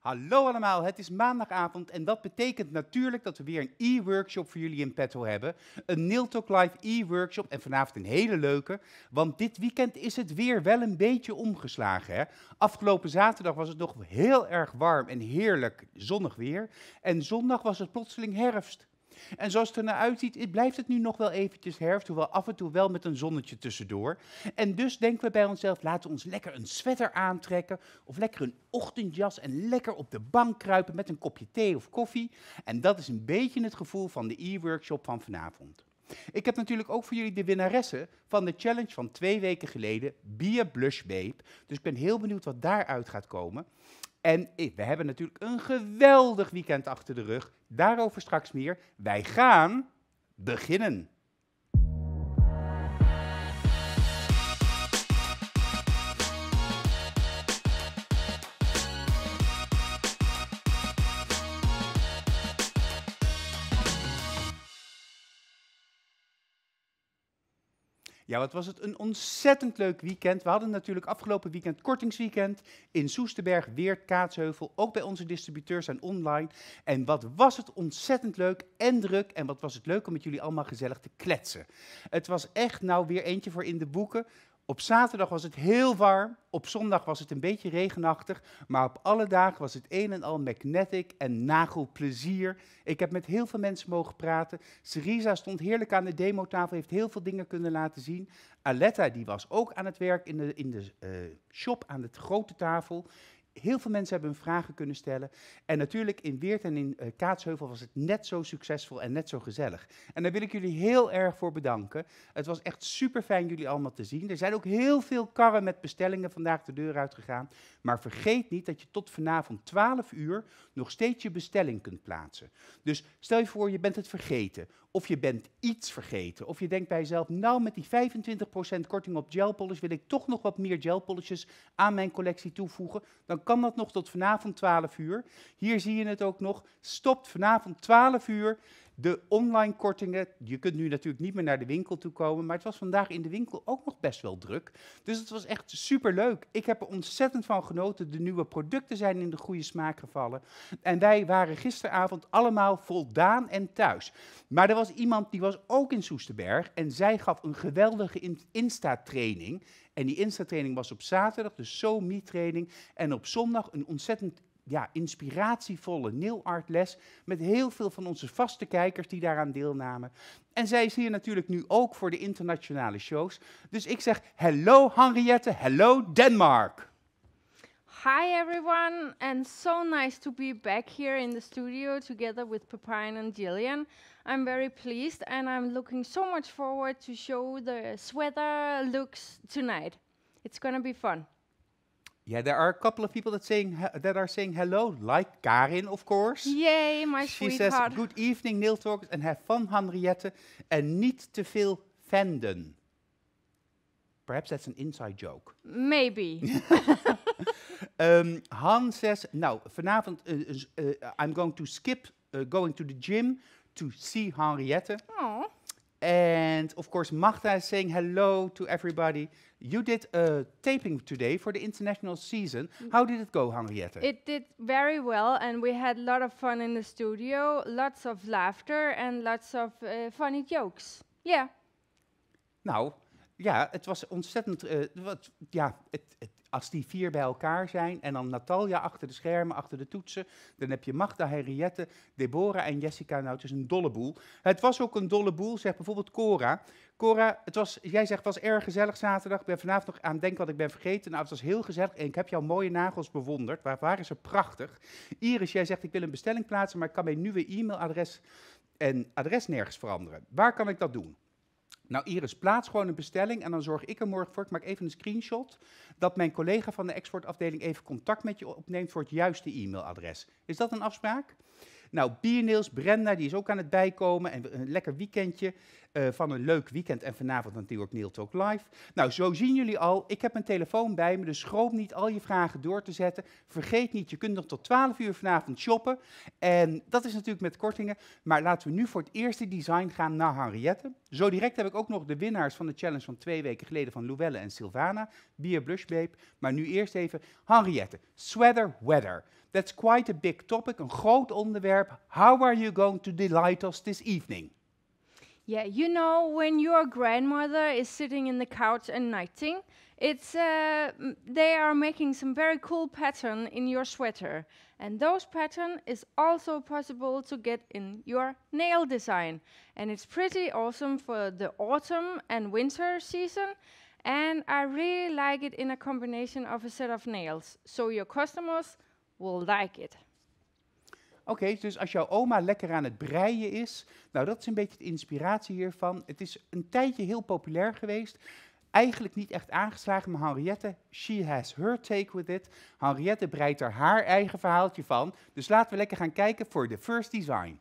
Hallo allemaal, het is maandagavond en dat betekent natuurlijk dat we weer een e-workshop voor jullie in petto hebben. Een Nail Talk Live e-workshop en vanavond een hele leuke, want dit weekend is het weer wel een beetje omgeslagen. Hè? Afgelopen zaterdag was het nog heel erg warm en heerlijk zonnig weer en zondag was het plotseling herfst. En zoals het er naar nou uitziet, blijft het nu nog wel eventjes herfst, hoewel af en toe wel met een zonnetje tussendoor. En dus denken we bij onszelf, laten we ons lekker een sweater aantrekken, of lekker een ochtendjas en lekker op de bank kruipen met een kopje thee of koffie. En dat is een beetje het gevoel van de e-workshop van vanavond. Ik heb natuurlijk ook voor jullie de winnaressen van de challenge van twee weken geleden, Bier Blush Babe. Dus ik ben heel benieuwd wat daaruit gaat komen. En we hebben natuurlijk een geweldig weekend achter de rug. Daarover straks meer. Wij gaan beginnen. Ja, wat was het? Een ontzettend leuk weekend. We hadden natuurlijk afgelopen weekend kortingsweekend in Soesterberg, Weert, Kaatsheuvel. Ook bij onze distributeurs en online. En wat was het ontzettend leuk en druk. En wat was het leuk om met jullie allemaal gezellig te kletsen. Het was echt nou weer eentje voor in de boeken. Op zaterdag was het heel warm, op zondag was het een beetje regenachtig, maar op alle dagen was het een en al magnetic en nagelplezier. Ik heb met heel veel mensen mogen praten. Syriza stond heerlijk aan de demotafel, heeft heel veel dingen kunnen laten zien. Aletta die was ook aan het werk in de, in de eh, shop aan de grote tafel. Heel veel mensen hebben hun vragen kunnen stellen. En natuurlijk in Weert en in eh, Kaatsheuvel was het net zo succesvol en net zo gezellig. En daar wil ik jullie heel erg voor bedanken. Het was echt super fijn jullie allemaal te zien. Er zijn ook heel veel karren met bestellingen vandaag de deur uit gegaan. Maar vergeet niet dat je tot vanavond 12 uur nog steeds je bestelling kunt plaatsen. Dus stel je voor, je bent het vergeten of je bent iets vergeten. Of je denkt bij jezelf, nou met die 25% korting op Polish, wil ik toch nog wat meer gelpolishes aan mijn collectie toevoegen. Dan kan dat nog tot vanavond 12 uur. Hier zie je het ook nog. Stopt vanavond 12 uur de online kortingen, je kunt nu natuurlijk niet meer naar de winkel toe komen, maar het was vandaag in de winkel ook nog best wel druk. Dus het was echt super leuk. Ik heb er ontzettend van genoten. De nieuwe producten zijn in de goede smaak gevallen. En wij waren gisteravond allemaal voldaan en thuis. Maar er was iemand die was ook in Soesterberg en zij gaf een geweldige Insta-training. En die Insta-training was op zaterdag, de dus SoMe-training. En op zondag een ontzettend ja, inspiratievolle nail art les met heel veel van onze vaste kijkers die daaraan deelnamen. En zij is hier natuurlijk nu ook voor de internationale shows. Dus ik zeg hello Henriette, hello Denmark. Hi everyone, and so nice to be back here in the studio together with Papine and Jillian. I'm very pleased and I'm looking so much forward to show the sweater looks tonight. It's gonna be fun. Yeah, there are a couple of people that saying that are saying hello, like Karin, of course. Yay, my she sweetheart. She says, "Good evening, Neil. Talkers, and have fun, Henriette, and niet te veel venden." Perhaps that's an inside joke. Maybe. um, Han says, "No, vanavond uh, uh, I'm going to skip uh, going to the gym to see Henriette." Aww. And of course, Magda is saying hello to everybody. You did a taping today for the international season. How did it go, Henriette? It did very well, and we had a lot of fun in the studio, lots of laughter, and lots of uh, funny jokes. Yeah. Now, Ja, het was ontzettend. Eh, wat, ja, het, het, als die vier bij elkaar zijn en dan Natalia achter de schermen, achter de toetsen, dan heb je Magda, Henriette, Deborah en Jessica. Nou, het is een dolle boel. Het was ook een dolle boel, zegt bijvoorbeeld Cora. Cora, het was, jij zegt, het was erg gezellig zaterdag. Ik ben vanavond nog aan denken wat ik ben vergeten. Nou, het was heel gezellig ik heb jouw mooie nagels bewonderd. Waar is ze prachtig? Iris, jij zegt, ik wil een bestelling plaatsen, maar ik kan mijn nieuwe e-mailadres en adres nergens veranderen. Waar kan ik dat doen? Nou Iris, plaats gewoon een bestelling en dan zorg ik er morgen voor. Ik maak even een screenshot dat mijn collega van de exportafdeling even contact met je opneemt voor het juiste e-mailadres. Is dat een afspraak? Nou, Bierneels, Brenda, die is ook aan het bijkomen en een lekker weekendje. Eh, van een leuk weekend en vanavond natuurlijk Neil Talk Live. Nou, zo zien jullie al, ik heb mijn telefoon bij me, dus schroom niet al je vragen door te zetten. Vergeet niet, je kunt nog tot 12 uur vanavond shoppen. En dat is natuurlijk met kortingen, maar laten we nu voor het eerste design gaan naar Henriette. Zo direct heb ik ook nog de winnaars van de challenge van twee weken geleden van Louelle en Silvana, Blush Babe. Maar nu eerst even Henriette, Sweater Weather. That's quite a big topic, een groot onderwerp. How are you going to delight us this evening? Yeah, you know, when your grandmother is sitting in the couch and knitting, it's uh, they are making some very cool pattern in your sweater, and those pattern is also possible to get in your nail design, and it's pretty awesome for the autumn and winter season. And I really like it in a combination of a set of nails, so your customers will like it. Oké, dus als jouw oma lekker aan het breien is, nou dat is een beetje de inspiratie hiervan. Het is een tijdje heel populair geweest. Eigenlijk niet echt aangeslagen, maar Henriette, she has her take with it. Henriette breidt er haar eigen verhaaltje van. Dus laten we lekker gaan kijken voor de first design.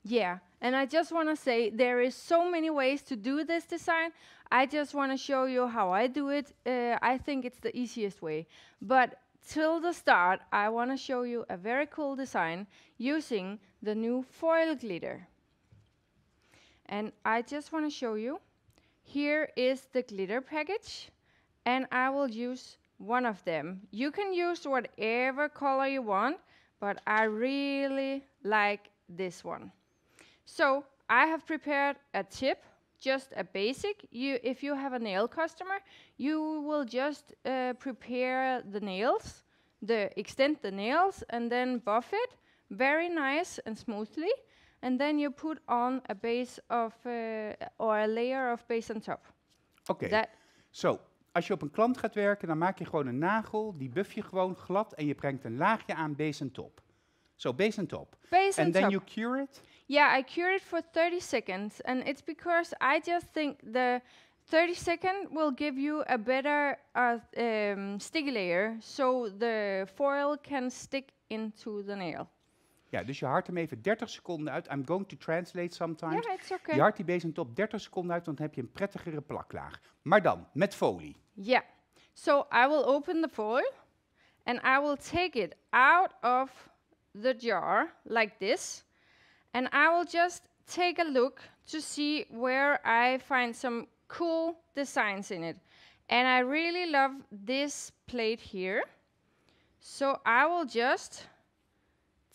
Yeah, and I just want to say there is so many ways to do this design. I just want to show you how I do it. Uh, I think it's the easiest way. But till the start, I want to show you a very cool design using the new foil glitter. And I just want to show you, here is the glitter package, and I will use one of them. You can use whatever color you want, but I really like this one. So I have prepared a tip just a basic. You, if you have a nail customer, you will just uh, prepare the nails, the extend the nails, and then buff it very nice and smoothly. And then you put on a base of uh, or a layer of base on top. Oké. Okay. So, als je op een klant gaat werken, dan maak je gewoon een nagel, die buff je gewoon glad en je brengt een laagje aan base on top. Zo, so base on top. Base and on then you cure it. Yeah, I cure it for 30 seconds, and it's because I just think the 30 second will give you a better uh, um, sticky layer, so the foil can stick into the nail. Ja, dus je hart hem even 30 seconden uit. I'm going to translate sometimes. Ja, it's okay. Je hart die bezem top 30 seconden uit, want dan heb je een prettigere plaklaag. Maar dan, met folie. Ja. Yeah. So I will open the foil and I will take it out of the jar like this. And I will just take a look to see where I find some cool designs in it. And I really love this plate here. So I will just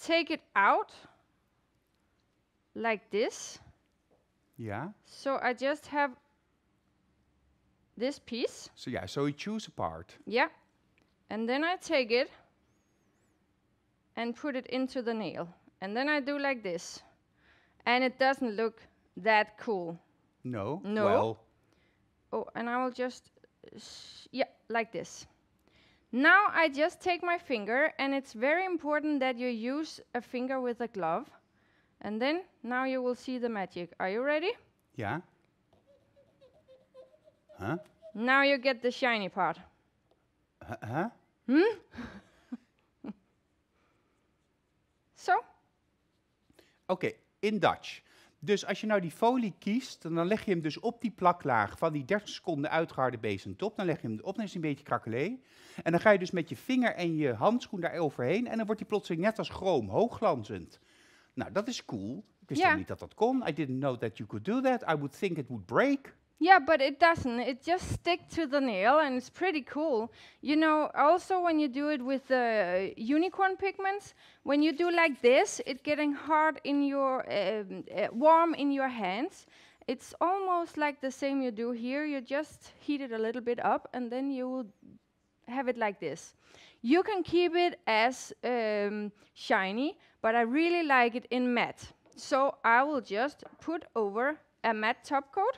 take it out like this. Yeah. So I just have this piece. So yeah, so you choose a part. Yeah. And then I take it and put it into the nail. And then I do like this. And it doesn't look that cool. No. No. Well. Oh, and I will just, uh, yeah, like this. Now I just take my finger, and it's very important that you use a finger with a glove. And then, now you will see the magic. Are you ready? Yeah. Huh? Now you get the shiny part. Uh huh? Hmm? so? Okay, in Dutch. Dus als je nou die folie kiest, dan leg je hem dus op die plaklaag van die 30 seconden uitgeharde top. Dan leg je hem op, dan is hij een beetje krakelé. En dan ga je dus met je vinger en je handschoen daar overheen. En dan wordt hij plotseling net als chroom, hoogglanzend. Nou, dat is cool. Ik wist niet dat dat kon. I didn't know that you could do that. I would think it would break. Yeah, but it doesn't. It just stick to the nail, and it's pretty cool. You know, also when you do it with the uh, unicorn pigments, when you do like this, it getting hard in your, uh, warm in your hands. It's almost like the same you do here. You just heat it a little bit up, and then you will have it like this. You can keep it as um, shiny, but I really like it in matte. So I will just put over a matte top coat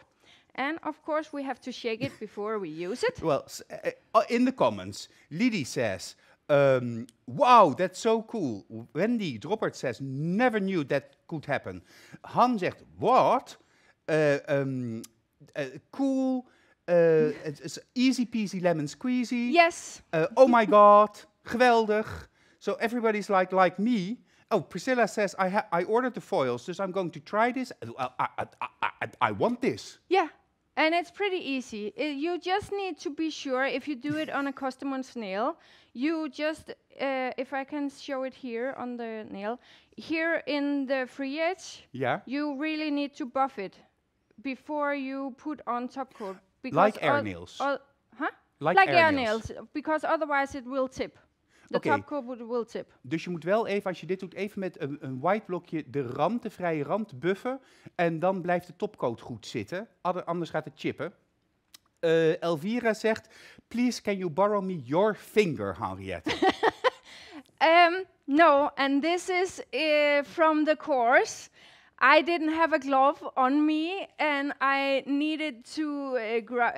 and of course, we have to shake it before we use it. Well, eh, eh, uh, in the comments, Lydie says, um, wow, that's so cool. Wendy Droppert says, never knew that could happen. Han zegt, what? Uh, um, uh, cool. Uh, easy peasy lemon squeezy. Yes. Uh, oh my god, geweldig. So everybody's like, like me. Oh, Priscilla says, I, I ordered the foils, so I'm going to try this. Oh, I, I, I, I, want this. Yeah. And it's pretty easy. It, you just need to be sure if you do it on a customer's nail, you just, uh, if I can show it here on the nail, here in the free edge, yeah. you really need to buff it before you put on top coat. Because like air nails. Huh? Like, like air, air nails. nails, because otherwise it will tip. de okay. tip. Dus je moet wel even, als je dit doet, even met een, een white blokje de rand, de vrije rand, buffen. En dan blijft de topcoat goed zitten. Anders gaat het chippen. Eh, Elvira zegt, please can you borrow me your finger, Henriette? Ehm, no, and this is eh, from the course. I didn't have a glove on me, and I needed to uh,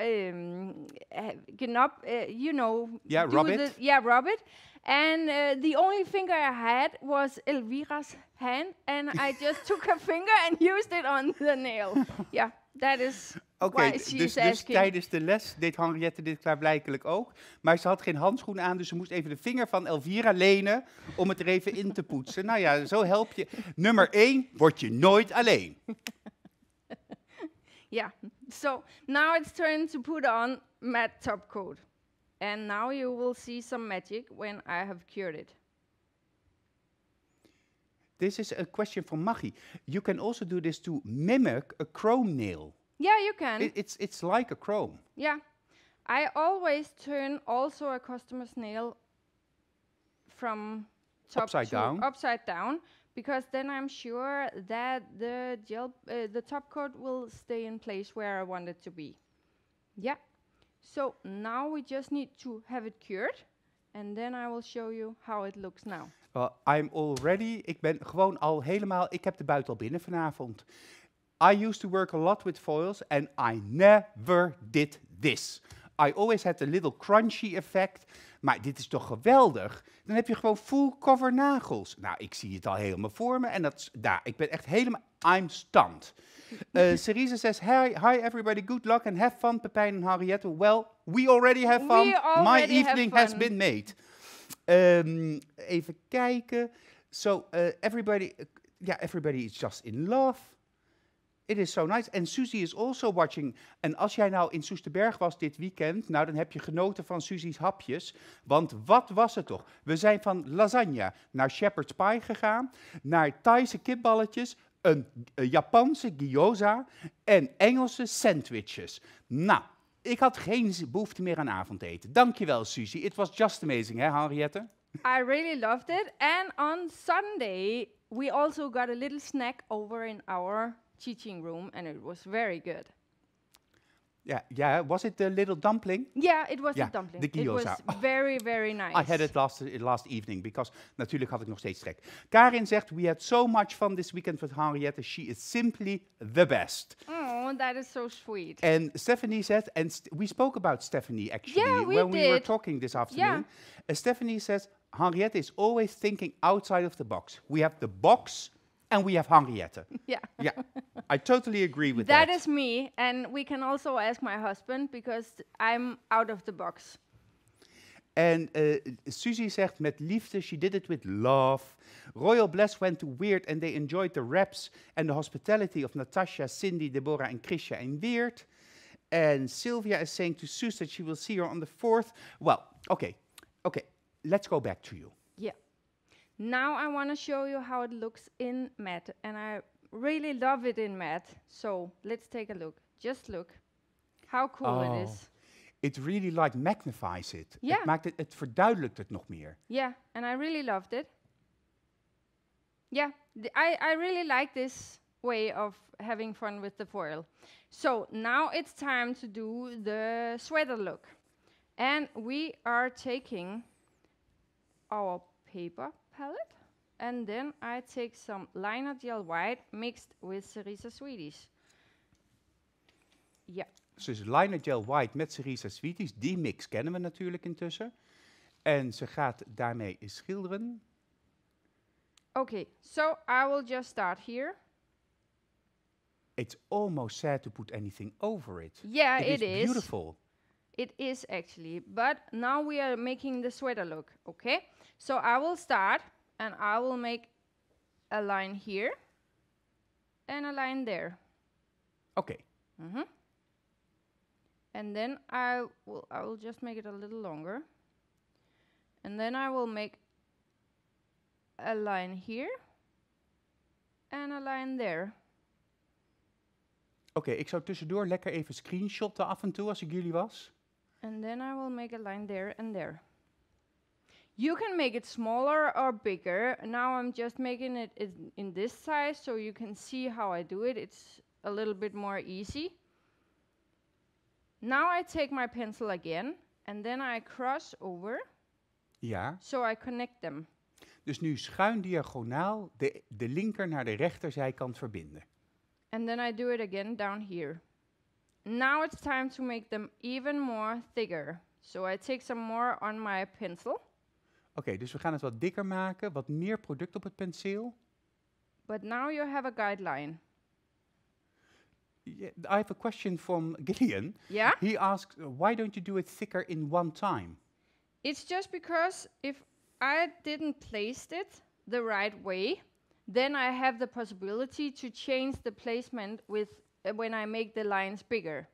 you know, yeah, rub it. yeah, rub it. And de uh, the only finger I had was Elvira's hand, and I just took her finger and used it on the nail. Ja, dat is Oké, dus, dus, tijdens de les deed Henriette dit klaarblijkelijk ook. Maar ze had geen handschoen aan, dus ze moest even de vinger van Elvira lenen om het er even in te poetsen. Nou ja, zo help je. Nummer één, word je nooit alleen. Ja, so now it's turn to put on matte top coat. And now you will see some magic when I have cured it. This is a question from Maggie. You can also do this to mimic a chrome nail. Yeah, you can. It, it's, it's like a chrome. Yeah. I always turn also a customer's nail from top upside to down. upside down because then I'm sure that the gel, uh, the top coat will stay in place where I want it to be. Yeah. So now we just need to have it cured. And then I will show you how it looks now. Well, I'm already, ik ben gewoon al helemaal, ik heb de buit al binnen vanavond. I used to work a lot with foils and I never did this. I always had a little crunchy effect. Maar dit is toch geweldig? Dan heb je gewoon full cover nagels. Nou, ik zie het al helemaal voor me. En dat, daar. ik ben echt helemaal I'm stumped. Uh, eh, Cerise says, hi, hi, everybody, good luck and have fun, Pepijn en Henriette. Well, we already have fun. My evening has been made. Ehm, even kijken. So, eh, everybody, uh, eh, yeah, everybody is just in love. It is so nice. And Suzy is also watching. En als jij nou in Soesterberg was dit weekend, nou dan heb je genoten van Suzie's hapjes. Want wat was het toch? We zijn van lasagne naar shepherd's pie gegaan, naar Thaise kipballetjes, een, eh, Japanse gyoza en Engelse sandwiches. Nou, ik had geen behoefte meer aan avondeten. Dankjewel, Suzy. It was just amazing, hè, Henriette? I really loved it. And on Sunday, we also got a little snack over in our teaching room, and it was very good. Yeah, yeah. Was it the little dumpling? Yeah, it was yeah, the dumpling. The gyoza. It was very, very nice. I had it last, uh, last evening because natuurlijk had ik nog steeds trek. Karin zegt, we had so much fun this weekend with Henriette. She is simply the best. Oh, that is so sweet. And Stephanie said, and st we spoke about Stephanie actually yeah, we when did. we were talking this afternoon. Yeah. Uh, Stephanie says, Henriette is always thinking outside of the box. We have the box and we have Henriette. Yeah. Yeah. I totally agree with that. That is me. And we can also ask my husband because I'm out of the box. And uh, Suzy zegt met liefde, she did it with love. Royal Bless went to Weird and they enjoyed the raps and the hospitality of Natasha, Cindy, Deborah and Krisha in Weird. And Sylvia is saying to Susie that she will see her on the 4th. Well, okay, okay, let's go back to you. Now I want to show you how it looks in math, and I really love it in math. So let's take a look. Just look how cool oh. it is. Oh, it really like magnifies it. Yeah. Het, maakt het, het verduidelijkt het nog meer. Yeah, and I really loved it. Yeah, I, I really like this way of having fun with the foil. So now it's time to do the sweater look. And we are taking our paper palette. And then I take some liner gel white mixed with Cerisa Sweeties. Ja. Dus liner gel white met Cerisa Swedish. die mix kennen we natuurlijk intussen. En ze gaat daarmee schilderen. Okay, so I will just start here. It's almost sad to put anything over it. Yeah, it, it is, is. beautiful. It is actually, but now we are making the sweater look, okay? So I will start and I will make a line here and a line there. Okay. Mm -hmm. And then I will I will just make it a little longer. And then I will make a line here and a line there. Oké, okay, ik zou tussendoor lekker even screenshotten af en toe als ik jullie was. And then I will make a line there and there. You can make it smaller or bigger. Now I'm just making it in, in this size so you can see how I do it. It's a little bit more easy. Now I take my pencil again, and then I cross over. Ja. So I connect them. Dus nu schuin diagonaal de, de linker naar de rechterzijkant verbinden. And then I do it again down here. Now it's time to make them even more thicker. So I take some more on my pencil okay, dus we gaan het wat dikker maken, wat meer product op het penseel. But now you have a guideline. Yeah, I have a question from Gillian. Yeah? He asks, why don't you do it thicker in one time? It's just because if I didn't place it the right way, then I have the possibility to change the placement with uh, when I make the lines bigger.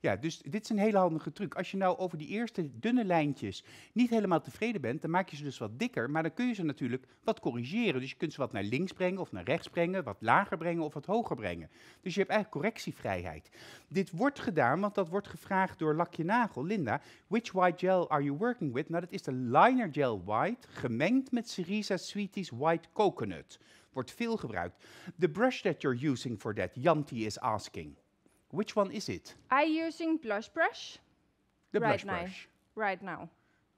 Ja, dus dit is een hele handige truc. Als je nou over die eerste dunne lijntjes niet helemaal tevreden bent, dan maak je ze dus wat dikker, maar dan kun je ze natuurlijk wat corrigeren. Dus je kunt ze wat naar links brengen of naar rechts brengen, wat lager brengen of wat hoger brengen. Dus je hebt eigenlijk correctievrijheid. Dit wordt gedaan, want dat wordt gevraagd door Lakje Nagel, Linda. Which white gel are you working with? Nou, dat is de Liner Gel White, gemengd met Cerisa Sweeties White Coconut. Wordt veel gebruikt. The brush that you're using for that, Yanti is asking. Which one is it? I using blush brush. The right blush now. brush. Right now.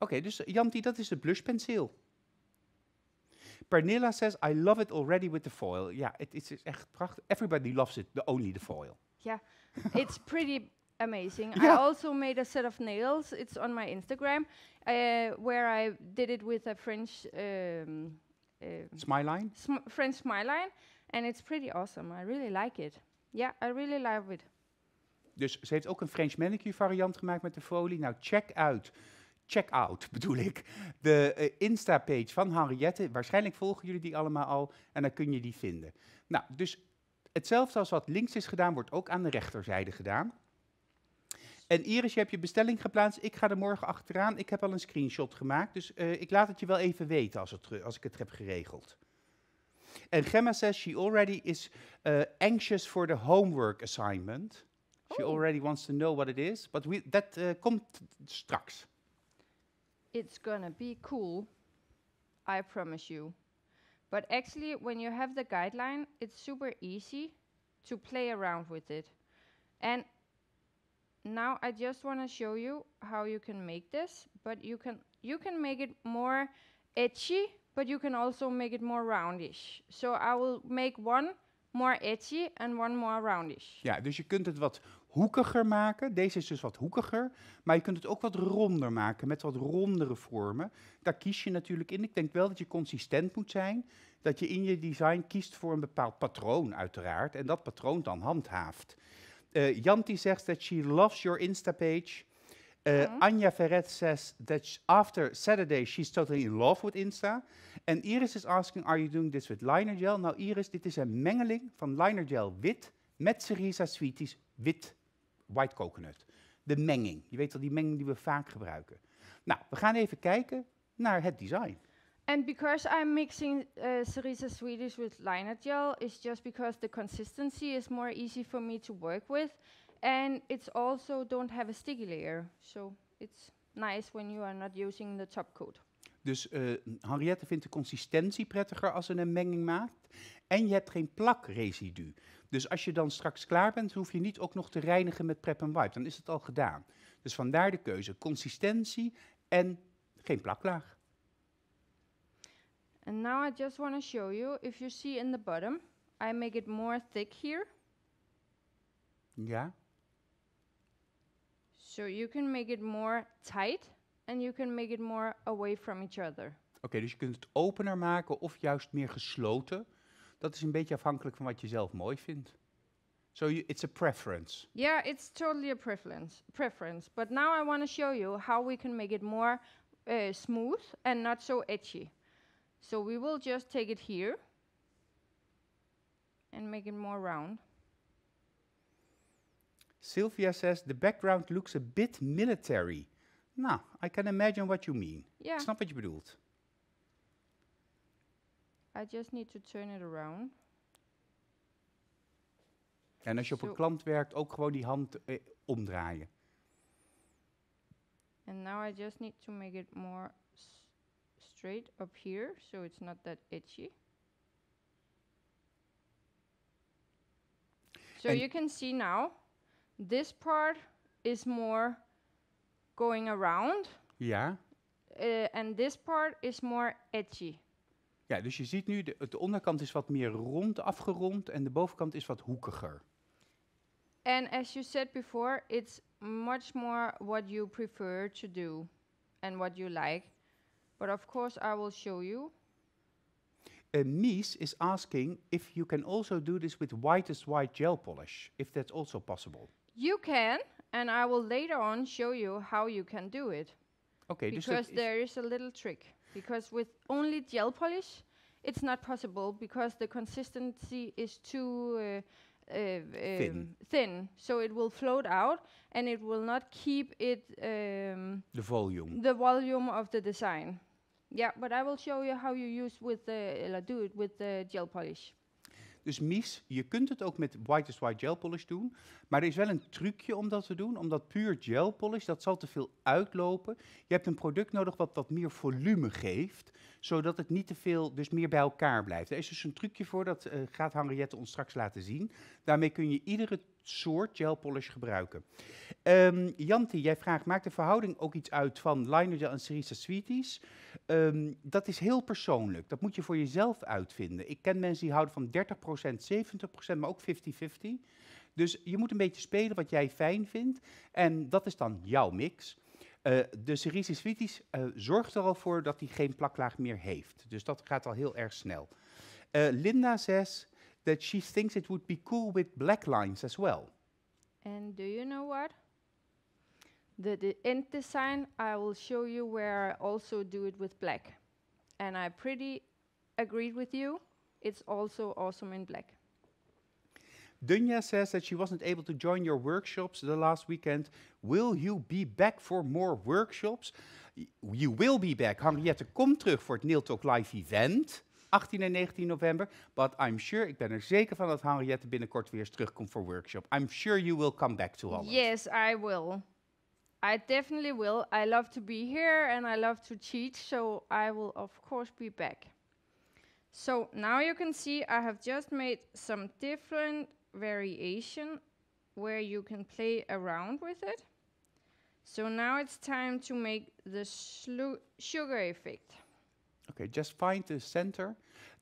Okay, dus Janti, dat is de blush pencil. Pernilla says, I love it already with the foil. Ja, yeah, het is echt prachtig. Everybody loves it, the only the foil. Yeah, it's pretty amazing. Yeah. I also made a set of nails. It's on my Instagram, uh, where I did it with a French... Um, uh, um, smile line? Sm French smile line. And it's pretty awesome. I really like it. Yeah, I really love it. Dus ze heeft ook een French manicure variant gemaakt met de folie. Nou, check out. check out, bedoel ik. De eh, Insta-page van Henriette. Waarschijnlijk volgen jullie die allemaal al en dan kun je die vinden. Nou, dus hetzelfde als wat links is gedaan, wordt ook aan de rechterzijde gedaan. En Iris, je hebt je bestelling geplaatst. Ik ga er morgen achteraan. Ik heb al een screenshot gemaakt, dus eh, ik laat het je wel even weten als, het, als ik het heb geregeld. En Gemma says she already is uh, anxious for the homework assignment. She oh. already wants to know what it is, but we, that uh, komt straks. It's gonna be cool, I promise you. But actually, when you have the guideline, it's super easy to play around with it. And now I just want to show you how you can make this, but you can you can make it more edgy, but you can also make it more roundish. So I will make one more edgy and one more roundish. Yeah, dus je kunt het wat hoekiger maken. Deze is dus wat hoekiger, maar je kunt het ook wat ronder maken met wat rondere vormen. Daar kies je natuurlijk in. Ik denk wel dat je consistent moet zijn, dat je in je design kiest voor een bepaald patroon uiteraard en dat patroon dan handhaaft. Eh, Janti zegt that she loves your Insta page. uh Anja Verret says that after Saturday she's totally in love with Insta. En Iris is asking, are you doing this with liner gel? Nou Iris, dit is een mengeling van liner gel wit met Cerisa Sweeties wit white coconut. De menging. Je weet wel, die menging die we vaak gebruiken. Nou, we gaan even kijken naar het design. And because I'm mixing uh, Swedish with liner gel, it's just because the consistency is more easy for me to work with, and it's also don't have a sticky layer, so it's nice when you are not using the top coat. Dus eh, Henriette vindt de consistentie prettiger als ze een menging maakt, en je hebt geen plakresidu. Dus als je dan straks klaar bent, hoef je niet ook nog te reinigen met prep en wipe. Dan is het al gedaan. Dus vandaar de keuze. Consistentie en geen plaklaag. And now I just want to show you, if you see in the bottom, I make it more thick here. Ja. So you can make it more tight and you can make it more away from each other. Oké, dus je kunt het opener maken of juist meer gesloten dat is een beetje afhankelijk van wat je zelf mooi vindt. So it's a preference. Ja, it's totally a preference. Preference. But now I want to show you how we can make it more uh, smooth and not so edgy. So we will just take it here and make it more round. Sylvia says the background looks a bit military. Nou, I can imagine what you mean. Yeah. Ik snap wat je bedoelt. I just need to turn it around. En als je op een klant werkt, ook gewoon die hand eh, omdraaien. And now I just need to make it more straight up here, so it's not that itchy. So and you can see now, this part is more going around. Yeah. Uh, and this part is more edgy. Ja, dus je ziet nu, de, de onderkant is wat meer rond, afgerond en de bovenkant is wat hoekiger. En as you said before, it's much more what you prefer to do and what you like. But of course, I will show you. Uh, Mies is asking if you can also do this with whitest white gel polish, if that's also possible. You can, and I will later on show you how you can do it. Okay, dus because there is a little trick. because with only gel polish, it's not possible because the consistency is too uh, uh um, thin. thin. so it will float out and it will not keep it um, the volume the volume of the design. Yeah, but I will show you how you use with the uh, do it with the gel polish. Dus mis, je kunt het ook met white whitest white gel polish doen. Maar er is wel een trucje om dat te doen. Omdat puur gel polish, dat zal te veel uitlopen. Je hebt een product nodig wat wat meer volume geeft. Zodat het niet te veel, dus meer bij elkaar blijft. Er is dus een trucje voor, dat eh, gaat Henriette ons straks laten zien. Daarmee kun je iedere soort gel polish gebruiken. Um, ehm, Janti, jij vraagt, maakt de verhouding ook iets uit van liner gel en Syriza Sweeties? Ehm, dat is heel persoonlijk. Dat moet je voor jezelf uitvinden. Ik ken mensen die houden van 30%, 70%, maar ook 50-50. Dus je moet een beetje spelen wat jij fijn vindt. En dat is dan jouw mix. Eh, de Syriza Sweeties eh, zorgt er al voor dat hij geen plaklaag meer heeft. Dus dat gaat al heel erg snel. Eh, Linda 6, that she thinks it would be cool with black lines as well. And do you know what? The, the end design, I will show you where I also do it with black. And I pretty agreed with you. It's also awesome in black. Dunja says that she wasn't able to join your workshops the last weekend. Will you be back for more workshops? You will be back. Henriette, kom terug voor het Neil Talk Live event. 18 en 19 november. But I'm sure, ik ben er zeker van dat Henriette binnenkort weer eens terugkomt voor workshop. I'm sure you will come back to Holland. Yes, I will. I definitely will. I love to be here and I love to teach, so I will of course be back. So now you can see I have just made some different variation where you can play around with it. So now it's time to make the sugar effect. Okay, just find the center.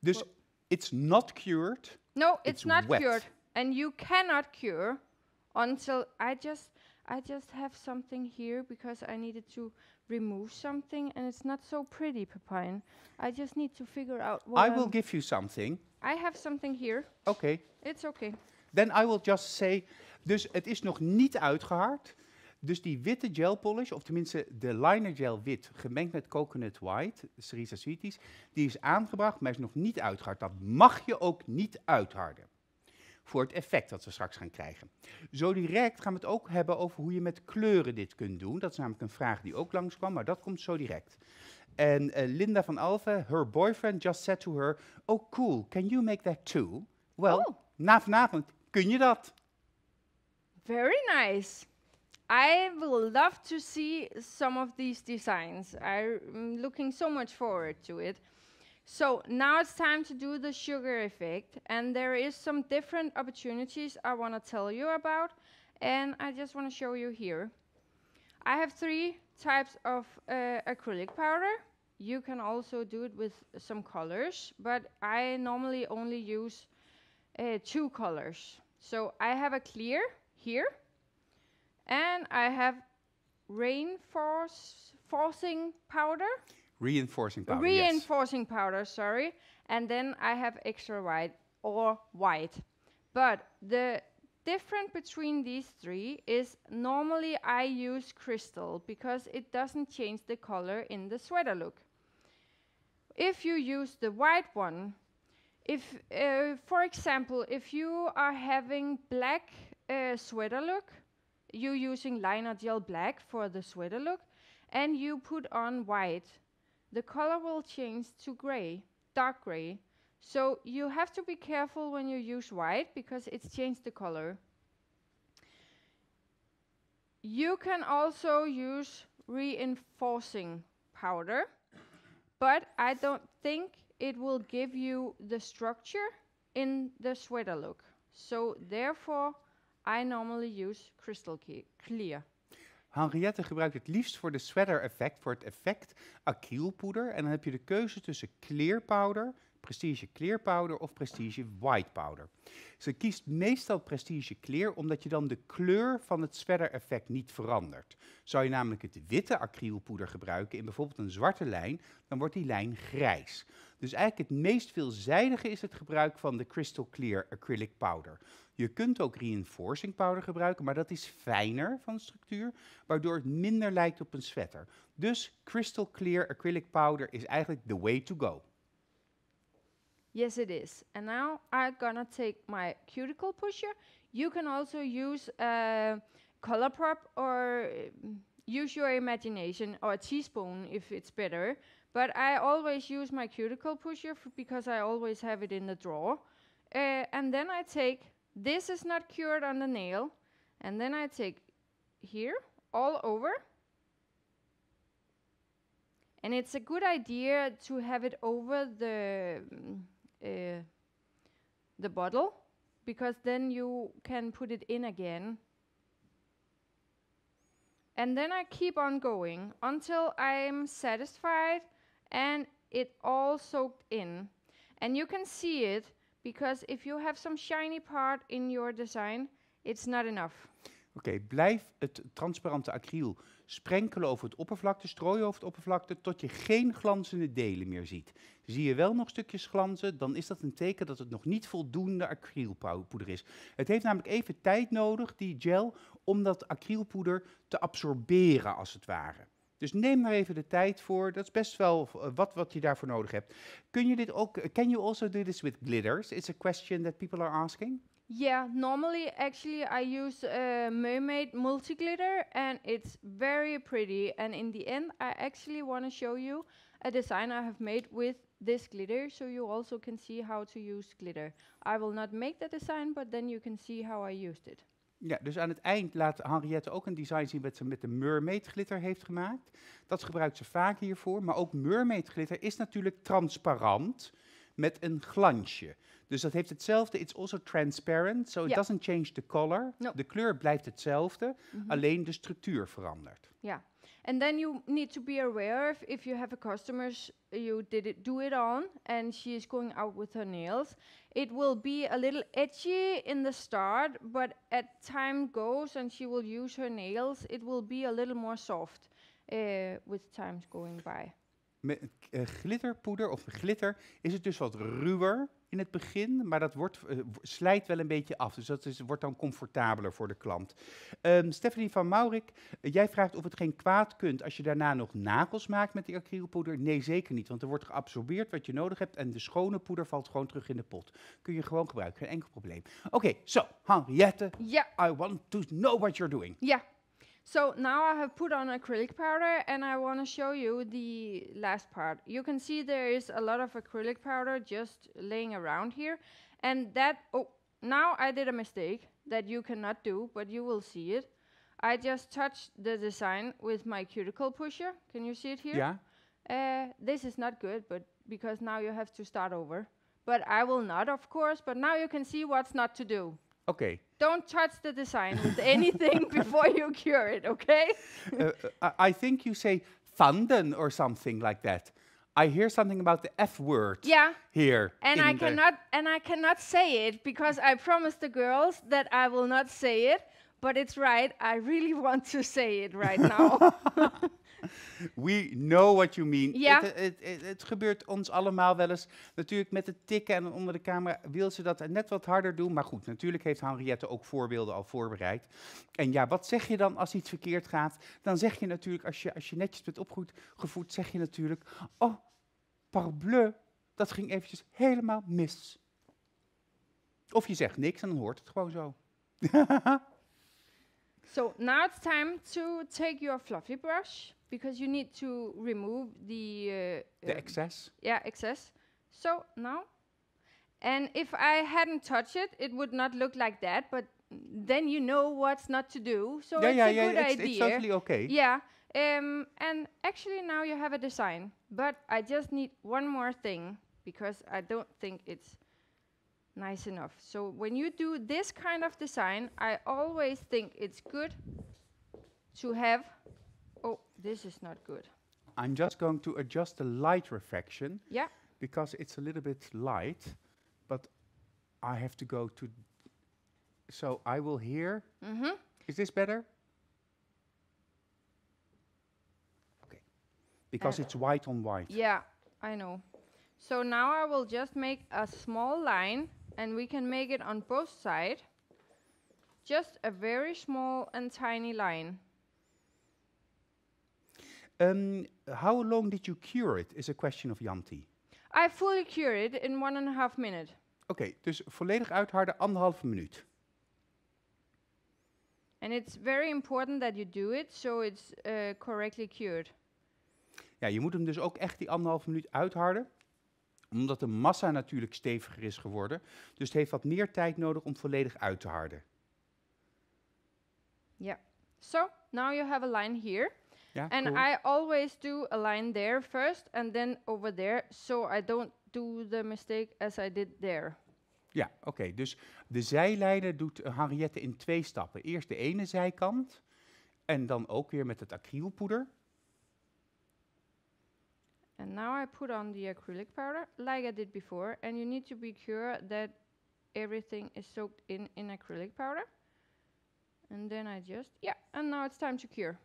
this well, it's not cured. No, it's, it's not wet. cured. And you cannot cure until I just I just have something here because I needed to remove something and it's not so pretty, Pepin. I just need to figure out what I will I'm give you something. I have something here. Okay. It's okay. Then I will just say, dus het is nog niet uitgehaard. Dus die witte gel polish, of tenminste de liner gel wit, gemengd met coconut white, Cerisa Sweeties, die is aangebracht, maar is nog niet uitgehard. Dat mag je ook niet uitharden. Voor het effect dat we straks gaan krijgen. Zo direct gaan we het ook hebben over hoe je met kleuren dit kunt doen. Dat is namelijk een vraag die ook langskwam, maar dat komt zo direct. En eh, Linda van Alve, her boyfriend just said to her, oh cool, can you make that too? Well, oh. na vanavond kun je dat. Very nice. I would love to see some of these designs. I'm looking so much forward to it. So now it's time to do the sugar effect. And there is some different opportunities I want to tell you about. And I just want to show you here. I have three types of uh, acrylic powder. You can also do it with some colors, but I normally only use uh, two colors. So I have a clear here, and I have reinforcing powder. Reinforcing powder. Reinforcing yes. powder, sorry. And then I have extra white or white. But the difference between these three is normally I use crystal because it doesn't change the color in the sweater look. If you use the white one, if, uh, for example, if you are having black uh, sweater look, you're using liner gel black for the sweater look, and you put on white, the color will change to gray, dark gray. So you have to be careful when you use white because it's changed the color. You can also use reinforcing powder, but I don't think it will give you the structure in the sweater look. So therefore, I normally use crystal clear. Henriette gebruikt het liefst voor de sweater effect, voor het effect acrylpoeder. En dan heb je de keuze tussen clear powder Prestige Clear Powder of Prestige White Powder. Ze kiest meestal Prestige Clear omdat je dan de kleur van het sweater niet verandert. Zou je namelijk het witte acrylpoeder gebruiken in bijvoorbeeld een zwarte lijn, dan wordt die lijn grijs. Dus eigenlijk het meest veelzijdige is het gebruik van de Crystal Clear Acrylic Powder. Je kunt ook reinforcing powder gebruiken, maar dat is fijner van structuur, waardoor het minder lijkt op een sweater. Dus Crystal Clear Acrylic Powder is eigenlijk the way to go. Yes, it is. And now I'm gonna take my cuticle pusher. You can also use a uh, color prop or um, use your imagination or a teaspoon if it's better. But I always use my cuticle pusher because I always have it in the drawer. Uh, and then I take, this is not cured on the nail. And then I take here, all over. And it's a good idea to have it over the... Um, uh, the bottle because then you can put it in again. And then I keep on going until I'm satisfied and it all soaked in. And you can see it because if you have some shiny part in your design, it's not enough. Oké, okay, blijf het transparante acryl sprenkelen over het oppervlakte, strooien over het oppervlakte, tot je geen glanzende delen meer ziet. Zie je wel nog stukjes glanzen, dan is dat een teken dat het nog niet voldoende acrylpoeder is. Het heeft namelijk even tijd nodig, die gel, om dat acrylpoeder te absorberen als het ware. Dus neem daar even de tijd voor. Dat is best wel eh, wat, wat je daarvoor nodig hebt. Kun je dit ook? Eh, can you also do this with glitters? It's a question that people are asking. Yeah, normally actually I use a uh, Mermaid Multiglitter and it's very pretty. And in the end, I actually want to show you a design I have made with this glitter so you also can see how to use glitter. I will not make the design, but then you can see how I used it. Ja, dus aan het eind laat Henriette ook een design zien wat ze met de mermaid glitter heeft gemaakt. Dat gebruikt ze vaak hiervoor, maar ook mermaid glitter is natuurlijk transparant met een glansje. Dus dat heeft hetzelfde. It's also transparent, so it ja. doesn't change the color. No. De kleur blijft hetzelfde, mm -hmm. alleen de structuur verandert. Ja. And then you need to be aware if, if you have a customer you did it, do it on and she is going out with her nails. It will be a little edgy in the start, but as time goes and she will use her nails, it will be a little more soft uh, with times going by. met eh, glitterpoeder of glitter is het dus wat ruwer in het begin, maar dat wordt, eh, slijt wel een beetje af. Dus dat is, wordt dan comfortabeler voor de klant. Um, Stephanie van Maurik, eh, jij vraagt of het geen kwaad kunt als je daarna nog nagels maakt met die acrylpoeder. Nee, zeker niet, want er wordt geabsorbeerd wat je nodig hebt en de schone poeder valt gewoon terug in de pot. Kun je gewoon gebruiken, geen enkel probleem. Oké, zo, Henriette, yeah. I want to know what you're doing. Ja, yeah. So now I have put on acrylic powder and I want to show you the last part. You can see there is a lot of acrylic powder just laying around here. And that, oh, now I did a mistake that you cannot do, but you will see it. I just touched the design with my cuticle pusher. Can you see it here? Yeah. Uh, this is not good, but because now you have to start over. But I will not, of course, but now you can see what's not to do. Okay. Don't touch the design with anything before you cure it, okay? uh, uh I think you say fanden or something like that. I hear something about the F word. Yeah. Here. And I cannot and I cannot say it because I promised the girls that I will not say it, but it's right. I really want to say it right now. We know what you mean. Ja. Het, gebeurt ons allemaal wel eens. Natuurlijk met het tikken en onder de camera wil ze dat net wat harder doen. Maar goed, natuurlijk heeft Henriette ook voorbeelden al voorbereid. En ja, wat zeg je dan als iets verkeerd gaat? Dan zeg je natuurlijk, als je, als je netjes bent opgevoed, zeg je natuurlijk... Oh, parbleu, dat ging eventjes helemaal mis. Of je zegt niks en dan hoort het gewoon zo. so now it's time to take your fluffy brush. because you need to remove the... Uh, the uh, excess? Yeah, excess. So now, and if I hadn't touched it, it would not look like that, but then you know what's not to do. So yeah, it's yeah, a yeah, good it's idea. It's totally okay. Yeah. Um, and actually now you have a design, but I just need one more thing because I don't think it's nice enough. So when you do this kind of design, I always think it's good to have this is not good. I'm just going to adjust the light refraction. Yeah. Because it's a little bit light, but I have to go to. So I will hear. Mm -hmm. Is this better? Okay. Because uh, it's white on white. Yeah, I know. So now I will just make a small line and we can make it on both sides. Just a very small and tiny line. Um, how long did you cure it? Is a question of Yanti. I fully cured it in one and a half minute. Oké, dus volledig uitharden anderhalve minuut. And it's very important that you do it so it's uh, correctly cured. Ja, je moet hem dus ook echt die anderhalve minuut uitharden omdat de massa natuurlijk steviger is geworden. Dus het heeft wat meer tijd nodig om volledig uit te harden. Ja, yeah. so now you have a line here. Yeah, and cool. I always do a line there first and then over there, so I don't do the mistake as I did there. Ja, oké. Okay. Dus de zijlijnen doet Henriette in twee stappen. Eerst de ene zijkant en dan ook weer met het acrylpoeder. And now I put on the acrylic powder like I did before and you need to be sure that everything is soaked in in acrylic powder. And then I just yeah, and now it's time to cure.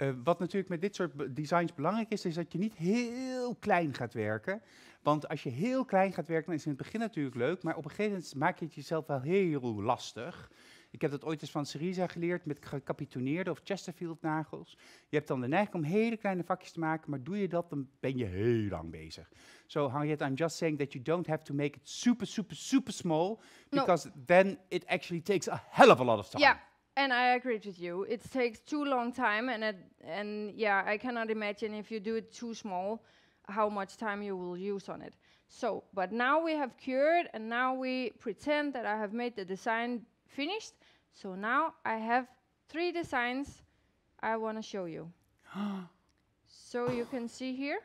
Eh, wat natuurlijk met dit soort designs belangrijk is, is dat je niet heel klein gaat werken. Want als je heel klein gaat werken, dan is het in het begin natuurlijk leuk, maar op een gegeven moment maak je het jezelf wel heel lastig. Ik heb dat ooit eens van Syriza geleerd met gecapitonneerde of Chesterfield nagels. Je hebt dan de neiging om hele kleine vakjes te maken, maar doe je dat, dan ben je heel lang bezig. So Henriette, I'm just saying that you don't have to make it super, super, super small, because then it actually takes a hell of a lot of time. And I agree with you. It takes too long time, and it, and yeah, I cannot imagine if you do it too small, how much time you will use on it. So, but now we have cured, and now we pretend that I have made the design finished. So now I have three designs I want to show you. so you can see here.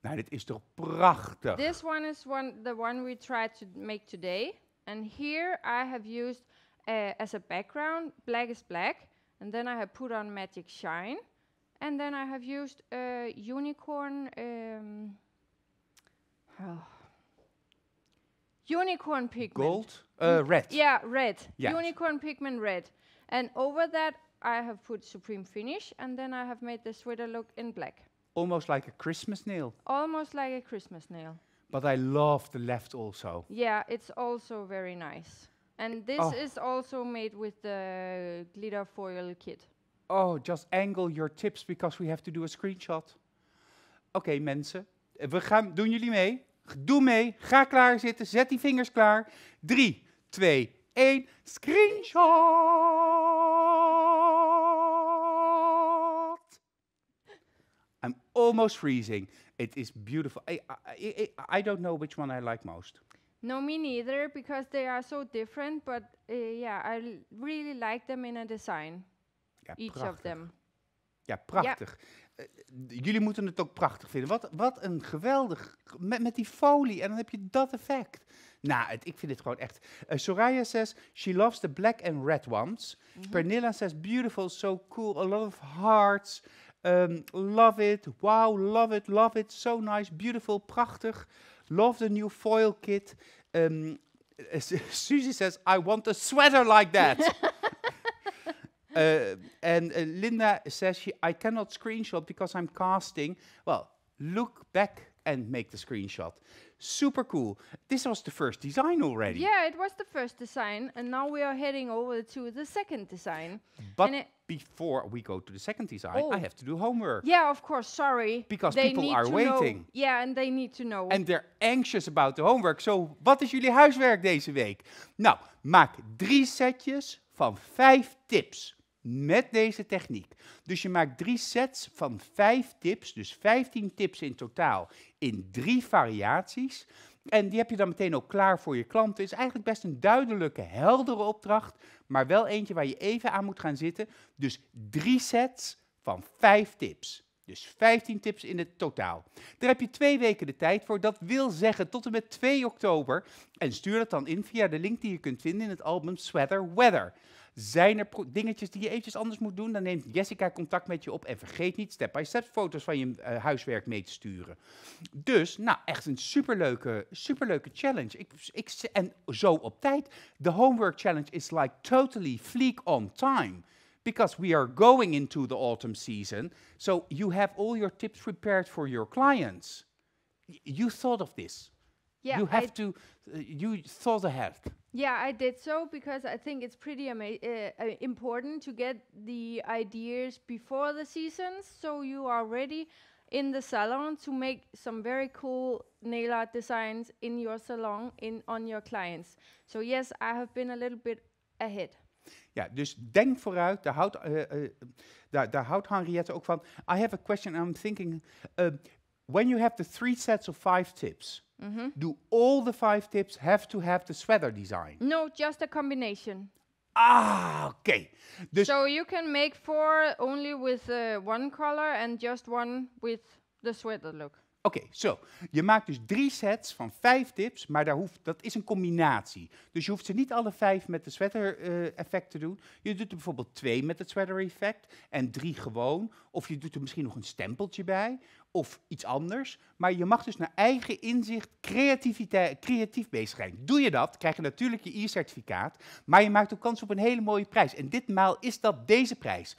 Nou, dit is toch prachtig. This one is one, the one we tried to make today. And here I have used uh, as a background, black is black, and then I have put on Magic Shine, and then I have used a unicorn, um, oh. unicorn pigment. Gold? Uh, red. Yeah, red. Unicorn pigment red. And over that, I have put Supreme Finish, and then I have made the sweater look in black. Almost like a Christmas nail. Almost like a Christmas nail. But I love the left also. Yeah, it's also very nice. And this oh. is also made with the glitter foil kit. Oh, just angle your tips because we have to do a screenshot. Oké okay, mensen, we gaan, doen jullie mee? Doe mee, ga klaar zitten, zet die vingers klaar. 3, 2, 1, screenshot! I'm almost freezing. It is beautiful. I, I, I, I don't know which one I like most. No, me neither, because they are so different. But eh, yeah, I really like them in a design. Ja, Each of them. Ja, prachtig. Eh, jullie moeten het ook prachtig vinden. Wat, wat een geweldig. Met, met die folie en dan heb je dat effect. Nou, het, ik vind het gewoon echt. Eh, Soraya says, she loves the black and red ones. Mhm. Pernilla says, beautiful, so cool, a lot of hearts. Um, love it, wow, love it, love it, so nice, beautiful, prachtig. Love the new foil kit. um, Susie says, I want a sweater like that. uh, and uh, Linda says, she, I cannot screenshot because I'm casting. Well, look back and make the screenshot super cool. This was the first design already. Yeah, it was the first design, and now we are heading over to the second design. But before we go to the second design, oh. I have to do homework. Yeah, of course, sorry. Because they people are waiting. Know. Yeah, and they need to know. And they're anxious about the homework. So, what is your jullie huiswerk deze week? Nou, maak drie setjes van vijf tips met deze techniek. Dus je maakt drie sets van vijf tips, dus 15 tips in totaal, in drie variaties. En die heb je dan meteen ook klaar voor je klanten. Is eigenlijk best een duidelijke, heldere opdracht, maar wel eentje waar je even aan moet gaan zitten. Dus drie sets van vijf tips. Dus 15 tips in het totaal. Daar heb je twee weken de tijd voor. Dat wil zeggen tot en met 2 oktober. En stuur dat dan in via de link die je kunt vinden in het album Sweater Weather. Zijn er dingetjes die je eventjes anders moet doen? Dan neemt Jessica contact met je op. En vergeet niet step-by-step foto's van je eh, huiswerk mee te sturen. Dus, nou, echt een superleuke, superleuke challenge. Ik, ik, en zo op tijd. De homework challenge is like totally fleek on time. Because we are going into the autumn season. So you have all your tips prepared for your clients. You thought of this. you have to, uh, you thought ahead. Yeah, I did so because I think it's pretty ama- uh, uh, important to get the ideas before the seasons so you are ready in the salon to make some very cool nail art designs in your salon in on your clients. So yes, I have been a little bit ahead. Ja, dus denk vooruit. Daar houdt, uh, eh, eh, daar, daar houdt Henriette ook van. I have a question. I'm thinking, eh, when you have the three sets of five tips, mm-hmm. do all the five tips have to have the sweater design? No, just a combination. Ah, okay. so you can make four only with uh, one color and just one with the sweater look. Oké, okay, zo. So, je maakt dus drie sets van vijf tips, maar daar hoeft, dat is een combinatie. Dus je hoeft ze niet alle vijf met de sweater eh, effect te doen. Je doet er bijvoorbeeld twee met het sweater effect en drie gewoon. Of je doet er misschien nog een stempeltje bij of iets anders. Maar je mag dus naar eigen inzicht creatief bezig zijn. Doe je dat, krijg je natuurlijk je e certificaat maar je maakt ook kans op een hele mooie prijs. En ditmaal is dat deze prijs.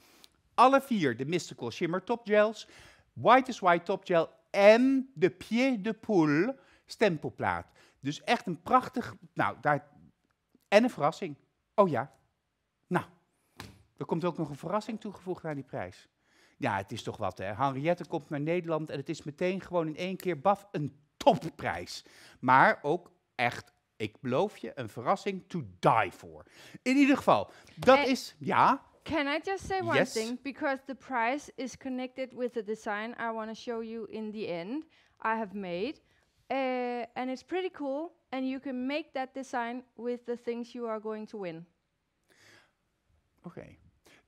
Alle vier de Mystical Shimmer Top Gels, White is White Top Gel en de Pied de Poule stempelplaat. Dus echt een prachtig, nou, daar, en een verrassing. Oh ja, nou, er komt ook nog een verrassing toegevoegd aan die prijs. Ja, het is toch wat, hè? Henriette komt naar Nederland en het is meteen gewoon in één keer, baf, een topprijs. Maar ook echt ik beloof je, een verrassing to die for. In ieder geval, dat eh, is, ja. Can I just say one yes. thing? Because the prize is connected with the design I want to show you in the end I have made. Uh, and it's pretty cool. And you can make that design with the things you are going to win. Okay.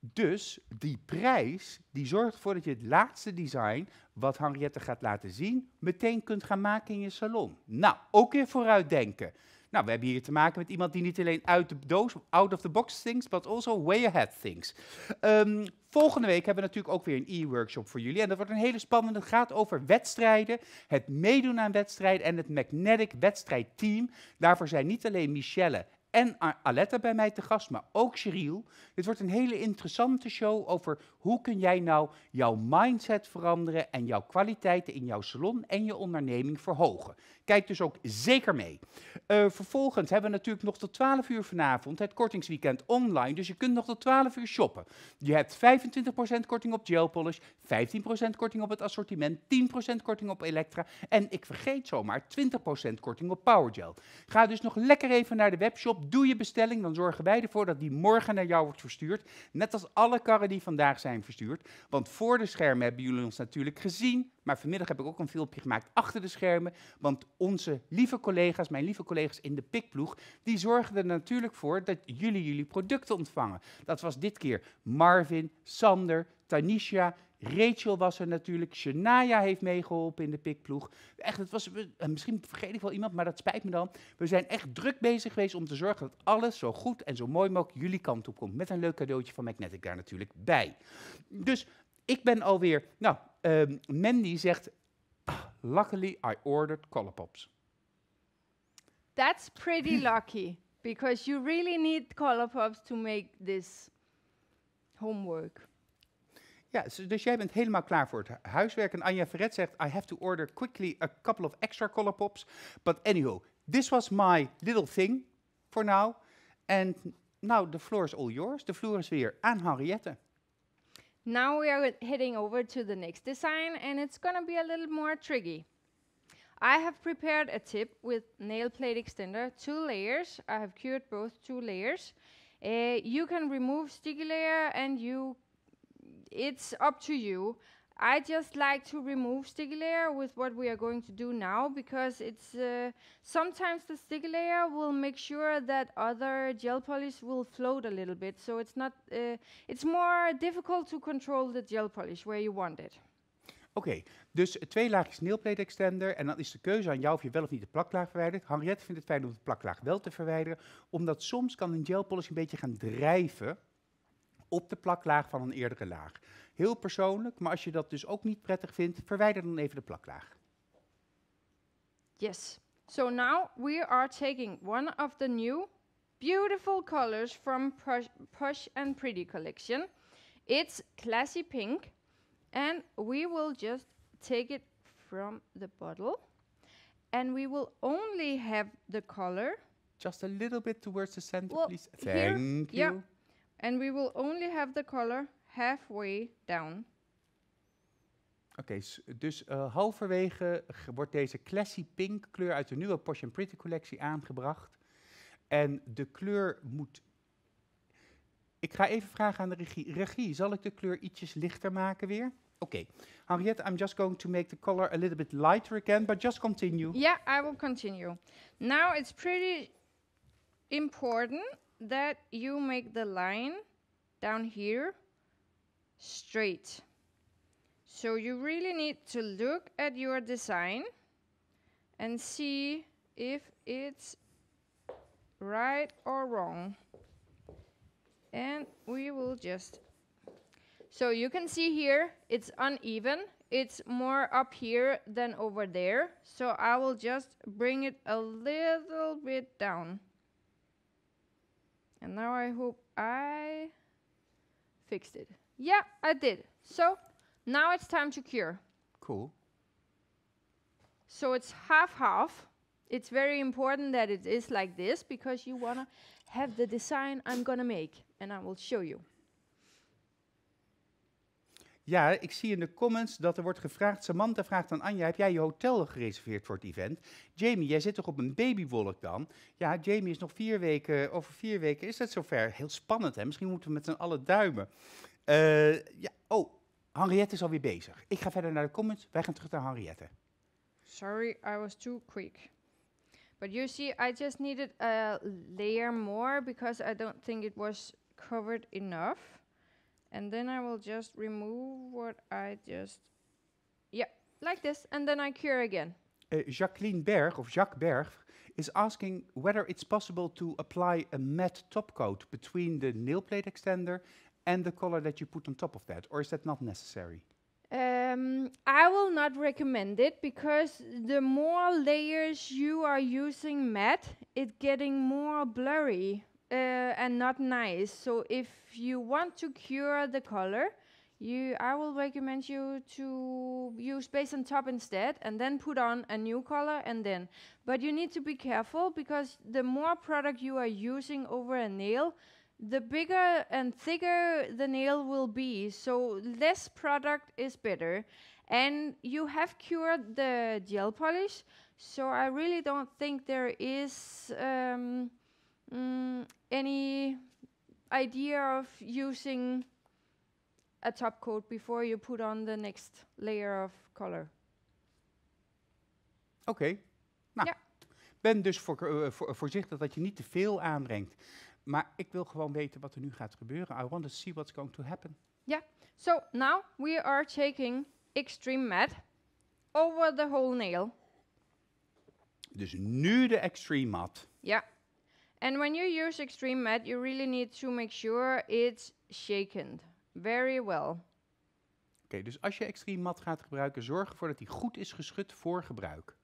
Dus die prijs die zorgt ervoor dat je het laatste design wat Henriette gaat laten zien, meteen kunt gaan maken in je salon. Nou, ook weer vooruitdenken. Nou, we hebben hier te maken met iemand die niet alleen uit de doos, out of the box things, but also way ahead things. Um, ehm, volgende week hebben we natuurlijk ook weer een e-workshop voor jullie. En dat wordt een hele spannende. Het gaat over wedstrijden, het meedoen aan wedstrijden en het Magnetic wedstrijdteam. Daarvoor zijn niet alleen Michelle en Aletta bij mij te gast, maar ook Cheryl. Dit wordt een hele interessante show over hoe kun jij nou jouw mindset veranderen en jouw kwaliteiten in jouw salon en je onderneming verhogen. Kijk dus ook zeker mee. Eh, vervolgens hebben we natuurlijk nog tot 12 uur vanavond het kortingsweekend online, dus je kunt nog tot 12 uur shoppen. Je hebt 25% korting op Polish, 15% korting op het assortiment, 10% korting op Elektra en ik vergeet zomaar 20% korting op Powergel. Ga dus nog lekker even naar de webshop doe je bestelling, dan zorgen wij ervoor dat die morgen naar jou wordt verstuurd. Net als alle karren die vandaag zijn verstuurd. Want voor de schermen hebben jullie ons natuurlijk gezien, maar vanmiddag heb ik ook een filmpje gemaakt achter de schermen. Want onze lieve collega's, mijn lieve collega's in de pikploeg, die zorgen er natuurlijk voor dat jullie jullie producten ontvangen. Dat was dit keer Marvin, Sander, Tanisha, Rachel was er natuurlijk. Shania heeft meegeholpen in de pikploeg. Echt, het was, eh, misschien vergeet ik wel iemand, maar dat spijt me dan. We zijn echt druk bezig geweest om te zorgen dat alles zo goed en zo mooi mogelijk jullie kant op komt. Met een leuk cadeautje van Magnetic daar natuurlijk bij. Dus ik ben alweer. Nou, um, Mandy zegt. Ah, luckily, I ordered collarpops. That's pretty lucky. Because you really need Colourpops to make this homework. Ja, dus jij bent helemaal klaar voor het huiswerk. En Anja Verret zegt, I have to order quickly a couple of extra color pops. But anyhow, this was my little thing for now. And now the floor is all yours. De vloer is weer aan Henriette. Now we are heading over to the next design and it's going to be a little more tricky. I have prepared a tip with nail plate extender, two layers. I have cured both two layers. Uh, you can remove sticky layer and you it's up to you. I just like to remove sticky layer with what we are going to do now because it's uh, sometimes the sticky layer will make sure that other gel polish will float a little bit so it's not uh, it's more difficult to control the gel polish where you want it. Oké, okay, dus twee laagjes plate extender en dan is de keuze aan jou of je wel of niet de plaklaag verwijdert. Henriette vindt het fijn om de plaklaag wel te verwijderen, omdat soms kan een gel polish een beetje gaan drijven op de plaklaag van een eerdere laag. Heel persoonlijk, maar als je dat dus ook niet prettig vindt, verwijder dan even de plaklaag. Yes. So now we are taking one of the new beautiful colors from Push and Pretty collection. It's classy pink and we will just take it from the bottle and we will only have the color. Just a little bit towards the center, please. Thank you. And we will only have the color halfway down. Oké, dus eh, halverwege wordt deze classy pink kleur uit de nieuwe Porsche Pretty collectie aangebracht. En de kleur moet... Ik ga even vragen aan de regie. Regie, zal ik de kleur ietsjes lichter maken weer? Oké, Henriette, I'm just going to make the color a little bit lighter again, but just continue. Ja, I will continue. Now it's pretty important that you make the line down here straight. So you really need to look at your design and see if it's right or wrong. And we will just... So you can see here, it's uneven. It's more up here than over there. So I will just bring it a little bit down. And now I hope I fixed it. Yeah, I did. So now it's time to cure. Cool. So it's half-half. It's very important that it is like this because you want to have the design I'm going to make. And I will show you. Ja, ik zie in de comments dat er wordt gevraagd. Samantha vraagt aan Anja: heb jij je hotel gereserveerd voor het event? Jamie, jij zit toch op een babywolk dan? Ja, Jamie is nog vier weken. Over vier weken is dat zover. Heel spannend, hè? Misschien moeten we met z'n allen duimen. Eh, ja, oh, Henriette is alweer bezig. Ik ga verder naar de comments. Wij gaan terug naar Henriette. Sorry, I was too quick. But you see, I just needed a layer more because I don't think it was covered enough. And then I will just remove what I just... Yeah, like this, and then I cure again. Uh, Jacqueline Berg, of Jacques Berg, is asking whether it's possible to apply a matte top coat between the nail plate extender and the color that you put on top of that, or is that not necessary? Um, I will not recommend it because the more layers you are using matte, it's getting more blurry uh, and not nice. So if you want to cure the color, you, I will recommend you to use base on top instead and then put on a new color and then. But you need to be careful because the more product you are using over a nail, the bigger and thicker the nail will be. So less product is better. And you have cured the gel polish. So I really don't think there is... Um, Mm, any idea of using a top coat before you put on the next layer of color? Oké. Nou, ja. ben dus voor, eh, voor, eh, voorzichtig dat je niet te veel aanbrengt. Maar ik wil gewoon weten wat er nu gaat gebeuren. I want to see what's going to happen. Ja, so now we are taking extreme matte over the whole nail. Dus nu de extreme mat. Ja. And when you use extreme mat, you really need to make sure it's shaken very well. Oké, okay, dus als je extreme mat gaat gebruiken, zorg ervoor dat die goed is geschud voor gebruik.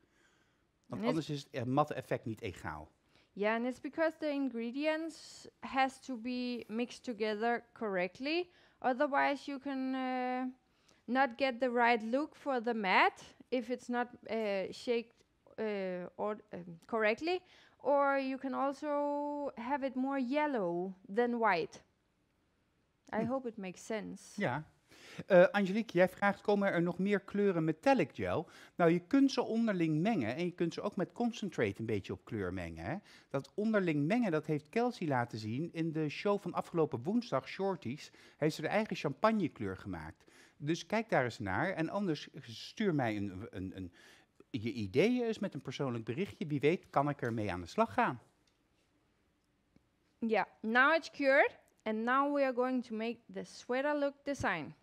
Want and anders is het eh, matte effect niet egaal. Yeah, and it's because the ingredients has to be mixed together correctly. Otherwise, you can uh, not get the right look for the mat if it's not uh, shaked uh, or, um, correctly. or you can also have it more yellow than white. I hmm. hope it makes sense. Ja. Eh, Angelique, jij vraagt, komen er nog meer kleuren metallic gel? Nou, je kunt ze onderling mengen en je kunt ze ook met concentrate een beetje op kleur mengen. Hè? Dat onderling mengen, dat heeft Kelsey laten zien in de show van afgelopen woensdag, Shorties. heeft ze de eigen champagnekleur gemaakt. Dus kijk daar eens naar en anders stuur mij een, een, een je ideeën eens met een persoonlijk berichtje. Wie weet kan ik ermee aan de slag gaan. Yeah, now it's cured, and now we are going to make the sweater look design.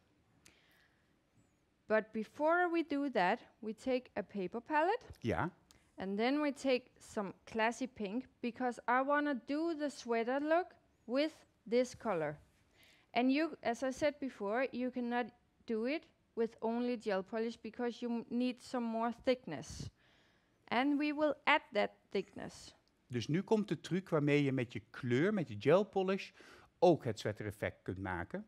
But before we do that, we take a paper palette. Yeah. And then we take some classy pink because I want to do the sweater look with this color. And you, as I said before, you cannot do it with only gel polish because you need some more thickness. And we will add that thickness. Dus nu komt de truc waarmee je met je kleur, met je gel polish, ook het sweater effect kunt maken.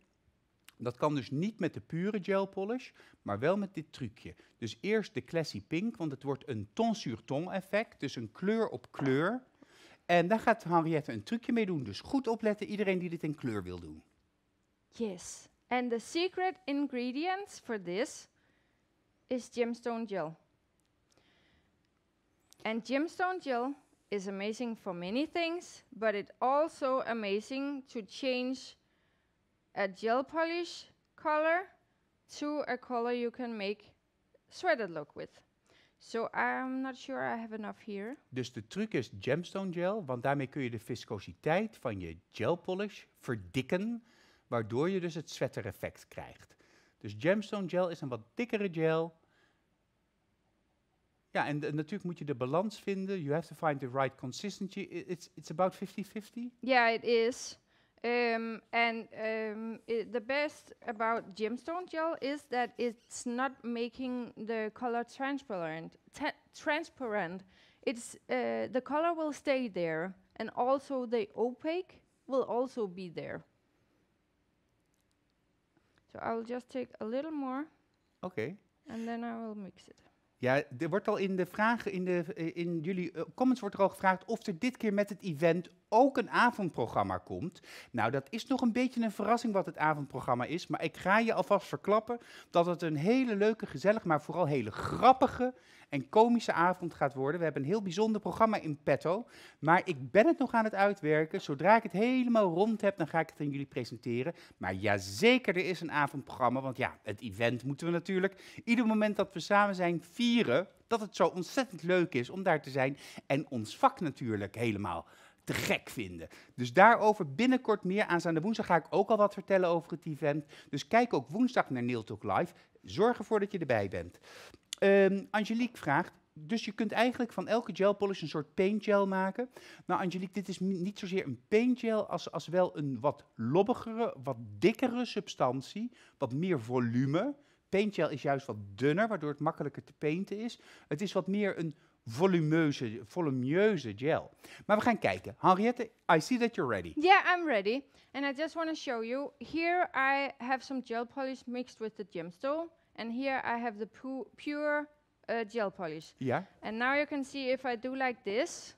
Dat kan dus niet met de pure gel polish, maar wel met dit trucje. Dus eerst de classy pink, want het wordt een ton sur ton effect, dus een kleur op kleur. En daar gaat Henriette een trucje mee doen, dus goed opletten iedereen die dit in kleur wil doen. Yes. And the secret ingredients for this is gemstone gel. And gemstone gel is amazing for many things, but it's also amazing to change a gel polish color to a color you can make sweater look with. So I'm not sure I have enough here. Dus de truc is gemstone gel, want daarmee kun je de viscositeit van je gel polish verdikken waardoor je dus het sweater-effect krijgt. Dus gemstone gel is een wat dikkere gel. Ja, en, natuurlijk moet je de balans vinden. You have to find the right consistency. It's, it's about 50-50? Ja, it is. Um, and um, the best about gemstone gel is that it's not making the color transparent. transparent. It's eh, the color will stay there, and also the opaque will also be there. So just take a little more. Oké. Okay. And then I will mix it. Ja, er wordt al in de vragen, in, de, eh, in jullie eh, comments wordt er al gevraagd of er dit keer met het event ook een avondprogramma komt. Nou, dat is nog een beetje een verrassing wat het avondprogramma is. Maar ik ga je alvast verklappen dat het een hele leuke, gezellige, maar vooral hele grappige en komische avond gaat worden. We hebben een heel bijzonder programma in petto. Maar ik ben het nog aan het uitwerken. Zodra ik het helemaal rond heb, dan ga ik het aan jullie presenteren. Maar zeker, er is een avondprogramma. Want ja, het event moeten we natuurlijk ieder moment dat we samen zijn vieren. Dat het zo ontzettend leuk is om daar te zijn. En ons vak natuurlijk helemaal te gek vinden. Dus daarover binnenkort meer. Aanstaande woensdag ga ik ook al wat vertellen over het event. Dus kijk ook woensdag naar Neil Talk Live. Zorg ervoor dat je erbij bent. Um, Angelique vraagt, dus je kunt eigenlijk van elke gel polish een soort paint gel maken. Nou, Angelique, dit is niet zozeer een paint gel als, als wel een wat lobbigere, wat dikkere substantie. Wat meer volume. Paint gel is juist wat dunner, waardoor het makkelijker te painten is. Het is wat meer een volumeuze, volumieuze gel. Maar we gaan kijken. Henriette, I see that you're ready. Yeah, I'm ready. And I just want to show you, here I have some gel polish mixed with the gemstone. And here I have the pure uh, gel polish. Yeah. And now you can see if I do like this,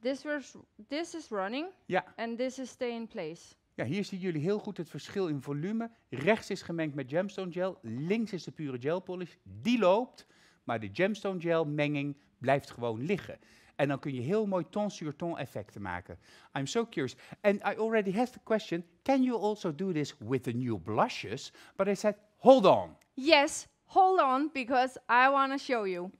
this, was, this is running. Yeah. And this is staying in place. Ja, hier zien jullie heel goed het verschil in volume. Rechts is gemengd met gemstone gel, links is de pure gel polish. Die loopt maar de gemstone gel menging blijft gewoon liggen. En dan kun je heel mooi ton sur ton effecten maken. I'm so curious. And I already had the question, can you also do this with the new blushes? But I said, hold on. Yes, hold on, because I want to show you.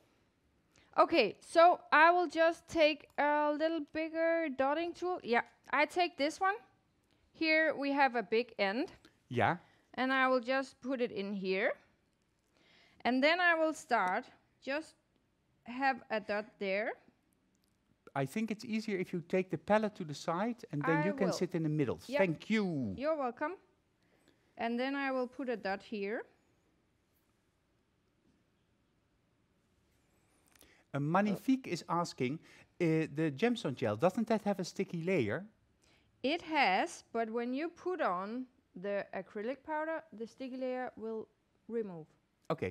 okay, so I will just take a little bigger dotting tool. Yeah, I take this one. Here we have a big end. Yeah. And I will just put it in here. And then I will start. Just have a dot there. I think it's easier if you take the palette to the side and then I you can will. sit in the middle. Yep. Thank you. You're welcome. And then I will put a dot here. A Magnifique oh. is asking, uh, the gemstone gel, doesn't that have a sticky layer? It has, but when you put on the acrylic powder, the sticky layer will remove. Oké,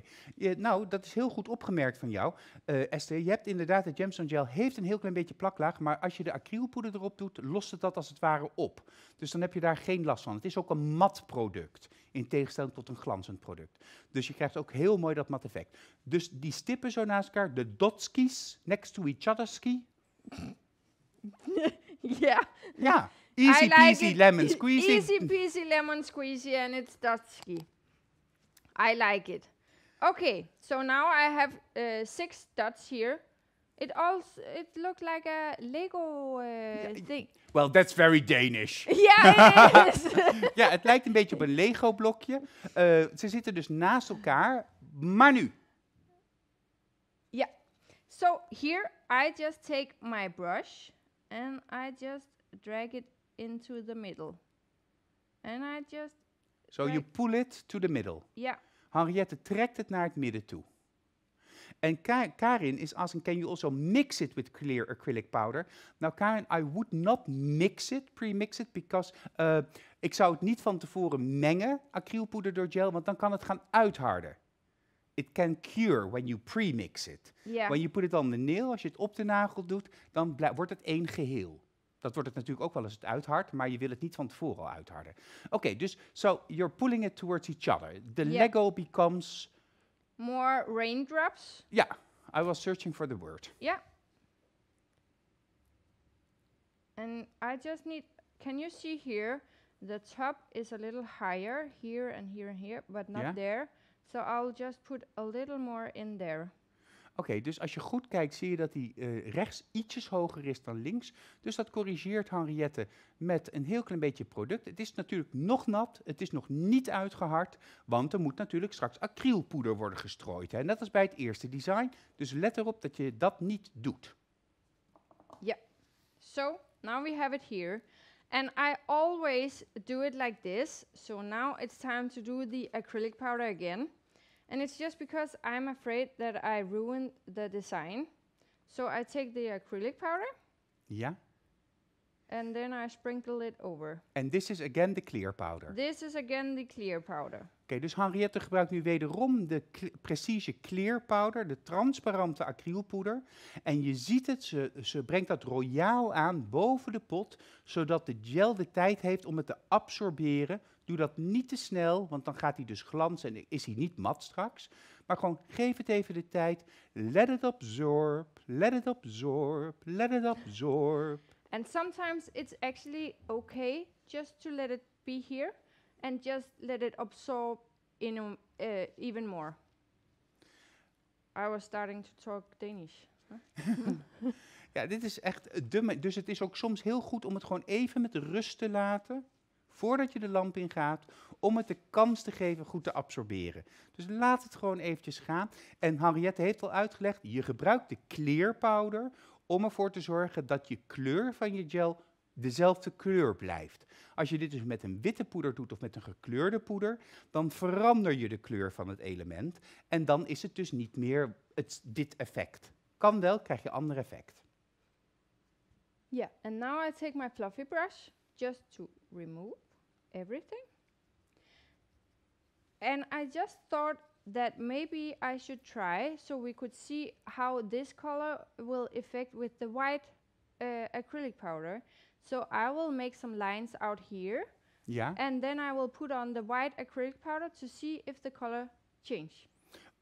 nou dat is heel goed opgemerkt van jou, eh, Esther. Je hebt inderdaad, de gemstone gel heeft een heel klein beetje plaklaag, maar als je de acrylpoeder erop doet, lost het dat als het ware op. Dus dan heb je daar geen last van. Het is ook een mat product, in tegenstelling tot een glanzend product. Dus je krijgt ook heel mooi dat mat effect. Dus die stippen zo naast elkaar, de dotskis, next to each other ski. ja. Ja, easy peasy lemon squeezy. Easy peasy lemon squeezy en it's dotski. I like it. Okay, so now I have uh, six dots here. It also it looked like a Lego uh, thing. Well, that's very Danish. Yeah. ja, het lijkt een beetje op een Lego blokje. Uh, ze zitten dus naast elkaar, maar nu. Ja. So here I just take my brush and I just drag it into the middle. And I just So you pull it to the middle. Yeah. Henriette trekt het naar het midden toe. En Karin is asking, can you also mix it with clear acrylic powder? Nou Karin, I would not mix it, pre-mix it, because uh, ik zou het niet van tevoren mengen, acrylpoeder door gel, want dan kan het gaan uitharden. It can cure when you pre-mix it. When you put it on the nail, als je het op de nagel doet, dan wordt het één geheel. Dat wordt het natuurlijk ook wel eens het uithard, maar je wil het niet van tevoren al uitharden. Oké, okay, dus so you're pulling it towards each other. The Lego becomes more raindrops. Yeah, I was searching for the word. Yeah. And I just need, can you see here? The top is a little higher here and here and here, but not yeah. there. So I'll just put a little more in there. Oké, dus als je goed kijkt, zie je dat die eh, rechts ietsjes hoger is dan links. Dus dat corrigeert Henriette met een heel klein beetje product. Het is natuurlijk nog nat, het is nog niet uitgehard, want er moet natuurlijk straks acrylpoeder worden gestrooid. Hè. dat is bij het eerste design, dus let erop dat je dat niet doet. Ja, yeah. so now we have it here. And I always do it like this. So now it's time to do the acrylic powder again. And it's just because I'm afraid that I ruined the design. So I take the acrylic powder. Yeah. And then I sprinkle it over. And this is again the clear powder. This is again the clear powder. Oké, okay, dus Henriette gebruikt nu wederom de precieze Prestige Clear Powder, de transparante acrylpoeder. En je ziet het, ze, ze brengt dat royaal aan boven de pot, zodat de gel de tijd heeft om het te absorberen, Doe dat niet te snel, want dan gaat hij dus glanzen en is hij niet mat straks. Maar gewoon geef het even de tijd. Let it absorb, let it absorb, let it absorb. And sometimes it's actually okay just to let it be here and just let it absorb in uh, even more. I was starting to talk Danish. ja, dit is echt eh, dumme. Dus het is ook soms heel goed om het gewoon even met rust te laten voordat je de lamp ingaat, om het de kans te geven goed te absorberen. Dus laat het gewoon eventjes gaan. En Henriette heeft al uitgelegd, je gebruikt de clear om ervoor te zorgen dat je kleur van je gel dezelfde kleur blijft. Als je dit dus met een witte poeder doet of met een gekleurde poeder, dan verander je de kleur van het element en dan is het dus niet meer het, dit effect. Kan wel, krijg je ander effect. Ja, yeah, and now I take my fluffy brush just to remove everything. And I just thought that maybe I should try so we could see how this color will affect with the white uh, acrylic powder. So I will make some lines out here. Yeah. And then I will put on the white acrylic powder to see if the color change.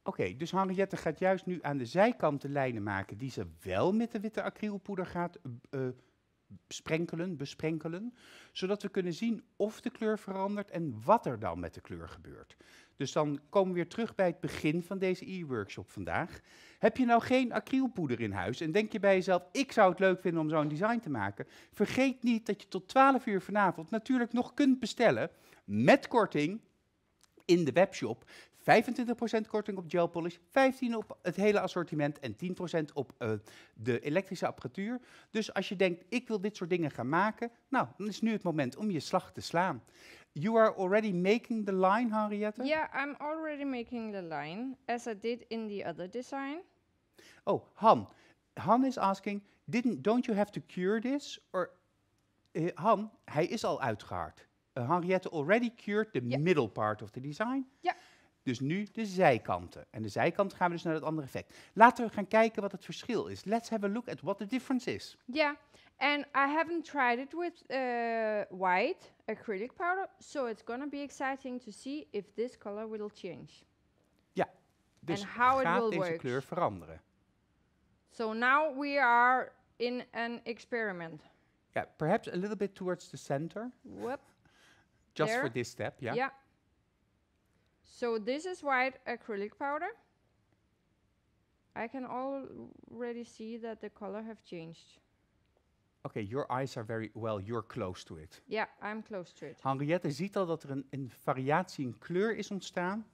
Oké, okay, dus Henriette gaat juist nu aan de zijkant de lijnen maken die ze wel met de witte acrylpoeder gaat uh, sprenkelen, besprenkelen, zodat we kunnen zien of de kleur verandert en wat er dan met de kleur gebeurt. Dus dan komen we weer terug bij het begin van deze e-workshop vandaag. Heb je nou geen acrylpoeder in huis en denk je bij jezelf, ik zou het leuk vinden om zo'n design te maken, vergeet niet dat je tot 12 uur vanavond natuurlijk nog kunt bestellen met korting in de webshop 25% korting op gel polish, 15% op het hele assortiment en 10% op eh, de elektrische apparatuur. Dus als je denkt, ik wil dit soort dingen gaan maken, nou, dan is nu het moment om je slag te slaan. You are already making the line, Henriette? Yeah, I'm already making the line, as I did in the other design. Oh, Han. Han is asking, didn't, don't you have to cure this? Or, eh, Han, hij is al uitgehaard. Eh, Henriette already cured the middle part of the design. Yeah. Dus nu de zijkanten. En de zijkanten gaan we dus naar het andere effect. Laten we gaan kijken wat het verschil is. Let's have a look at what the difference is. Yeah, and I haven't tried it with uh, white acrylic powder, so it's gonna be exciting to see if this color will change. Ja, dus and gaat deze kleur veranderen. So now we are in an experiment. Yeah, perhaps a little bit towards the center. Whoop. Just for this step, So this is white acrylic powder. I can already see that the color have changed. Oké, okay, your eyes are very, well, you're close to it. Ja, yeah, I'm close to it. Henriette ziet al dat er een, een variatie in kleur is ontstaan.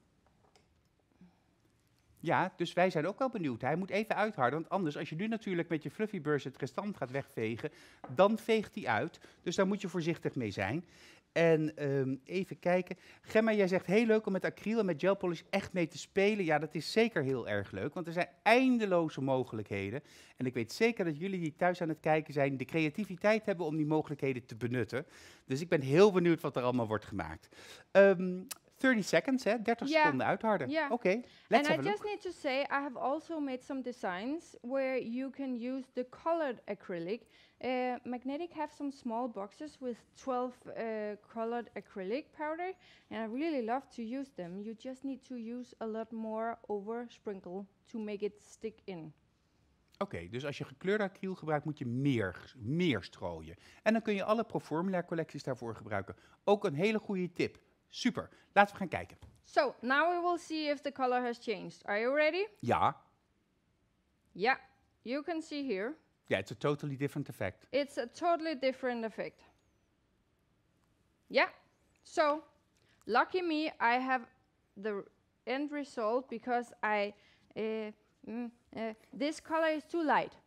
Ja, dus wij zijn ook wel benieuwd. Hij moet even uitharden, want anders, als je nu natuurlijk met je fluffy brush het restant gaat wegvegen, dan veegt hij uit. Dus daar moet je voorzichtig mee zijn. En ehm, even kijken. Gemma, jij zegt heel leuk om met acryl en met polish echt mee te spelen. Ja, dat is zeker heel erg leuk, want er zijn eindeloze mogelijkheden. En ik weet zeker dat jullie die thuis aan het kijken zijn, de creativiteit hebben om die mogelijkheden te benutten. Dus ik ben heel benieuwd wat er allemaal wordt gemaakt. Um, 30 seconds, hè? 30 seconden uitharden. Yeah. Okay, let's And I just need to say, I have also made some designs where you can use the colored acrylic. Uh, Magnetic have some small boxes with 12 uh, colored acrylic powder, and I really love to use them. You just need to use a lot more over sprinkle to make it stick in. Oké, dus als je gekleurde acryl gebruikt, moet je meer, meer strooien. En dan kun je alle Proformula collecties daarvoor gebruiken. Ook een hele goede tip Super. Laten we gaan kijken. So, now we will see if the color has changed. Are you ready? Ja. Yeah, you can see here. Yeah, it's a totally different effect. It's a totally different effect. Yeah. So, lucky me, I have the end result because I uh, mm, uh, this color is too light.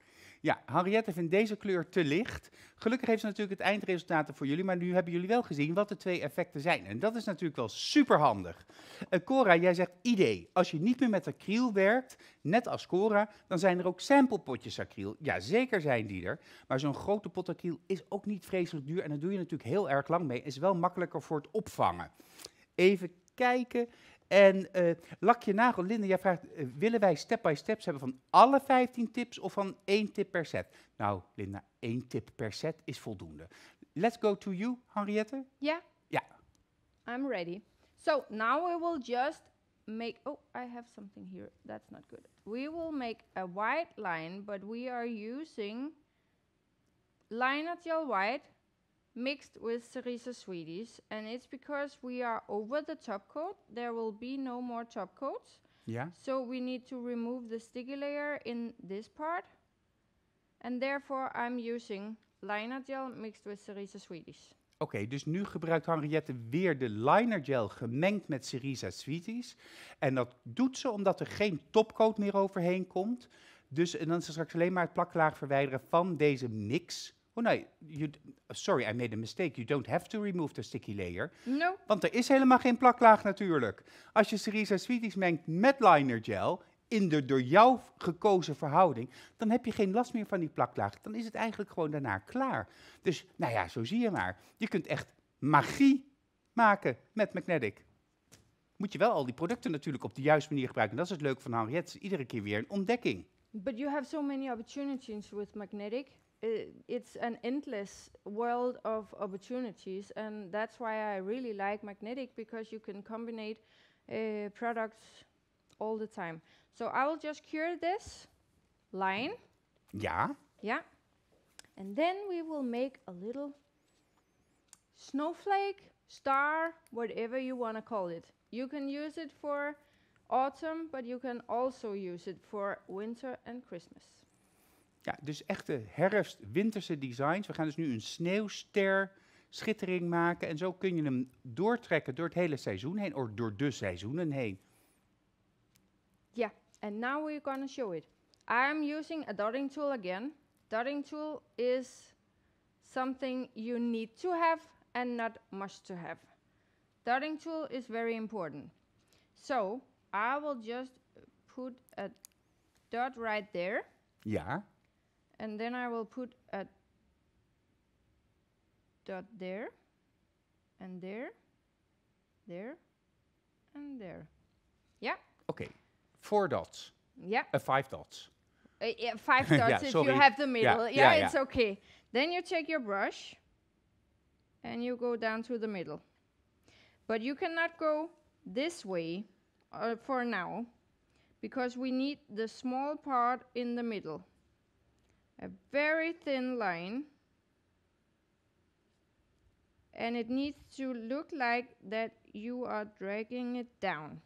Ja, Henriette vindt deze kleur te licht. Gelukkig heeft ze natuurlijk het eindresultaat voor jullie, maar nu hebben jullie wel gezien wat de twee effecten zijn. En dat is natuurlijk wel super handig. Eh, Cora, jij zegt idee. Als je niet meer met acryl werkt, net als Cora, dan zijn er ook samplepotjes acryl. Ja, zeker zijn die er. Maar zo'n grote pot acryl is ook niet vreselijk duur en daar doe je natuurlijk heel erg lang mee. Is wel makkelijker voor het opvangen. Even kijken. En uh, je nagel, Linda, jij vraagt, eh, willen wij step-by steps hebben van alle 15 tips of van één tip per set? Nou, Linda, één tip per set is voldoende. Let's go to you, Henriette. Yeah. Yeah. I'm ready. So now we will just make, oh, I have something here. That's not good. We will make a white line, but we are using line at your white mixed with Cerisa Swedish. And it's because we are over the top coat. There will be no more top coats. Yeah. So we need to remove the sticky layer in this part. And therefore I'm using liner gel mixed with Cerisa Sweeties. Oké, dus nu gebruikt Henriette weer de liner gel gemengd met Cerisa Sweeties. En dat doet ze omdat er geen topcoat meer overheen komt. Dus en dan is ze straks alleen maar het plaklaag verwijderen van deze mix Oh nee, nou, you, sorry, I made a mistake. You don't have to remove the sticky layer. No. Want er is helemaal geen plaklaag natuurlijk. Als je Cerisa Sweeties mengt met liner gel in de door jou gekozen verhouding, dan heb je geen last meer van die plaklaag. Dan is het eigenlijk gewoon daarna klaar. Dus nou ja, zo zie je maar. Je kunt echt magie maken met Magnetic. Moet je wel al die producten natuurlijk op de juiste manier gebruiken. dat is het leuke van Henriette, iedere keer weer een ontdekking. But you have so many opportunities with Magnetic. it's an endless world of opportunities, and that's why I really like magnetic because you can combine uh, products all the time. So I will just cure this line. Yeah. Yeah. And then we will make a little snowflake, star, whatever you want to call it. You can use it for autumn, but you can also use it for winter and Christmas. Ja, dus echte herfst-winterse designs. We gaan dus nu een sneeuwster schittering maken. En zo kun je hem doortrekken door het hele seizoen heen, of door de seizoenen heen. Ja, and now we're gonna show it. am using a dotting tool again. Dotting tool is something you need to have and not much to have. Dotting tool is very important. So I will just put a dot right there. Ja. and then I will put a dot there and there there and there yeah okay four dots yeah uh, five dots uh, yeah, five dots yeah, if you have the middle yeah, yeah it's okay then you take your brush and you go down to the middle but you cannot go this way uh, for now because we need the small part in the middle a very thin line and it needs to look like that you are dragging it down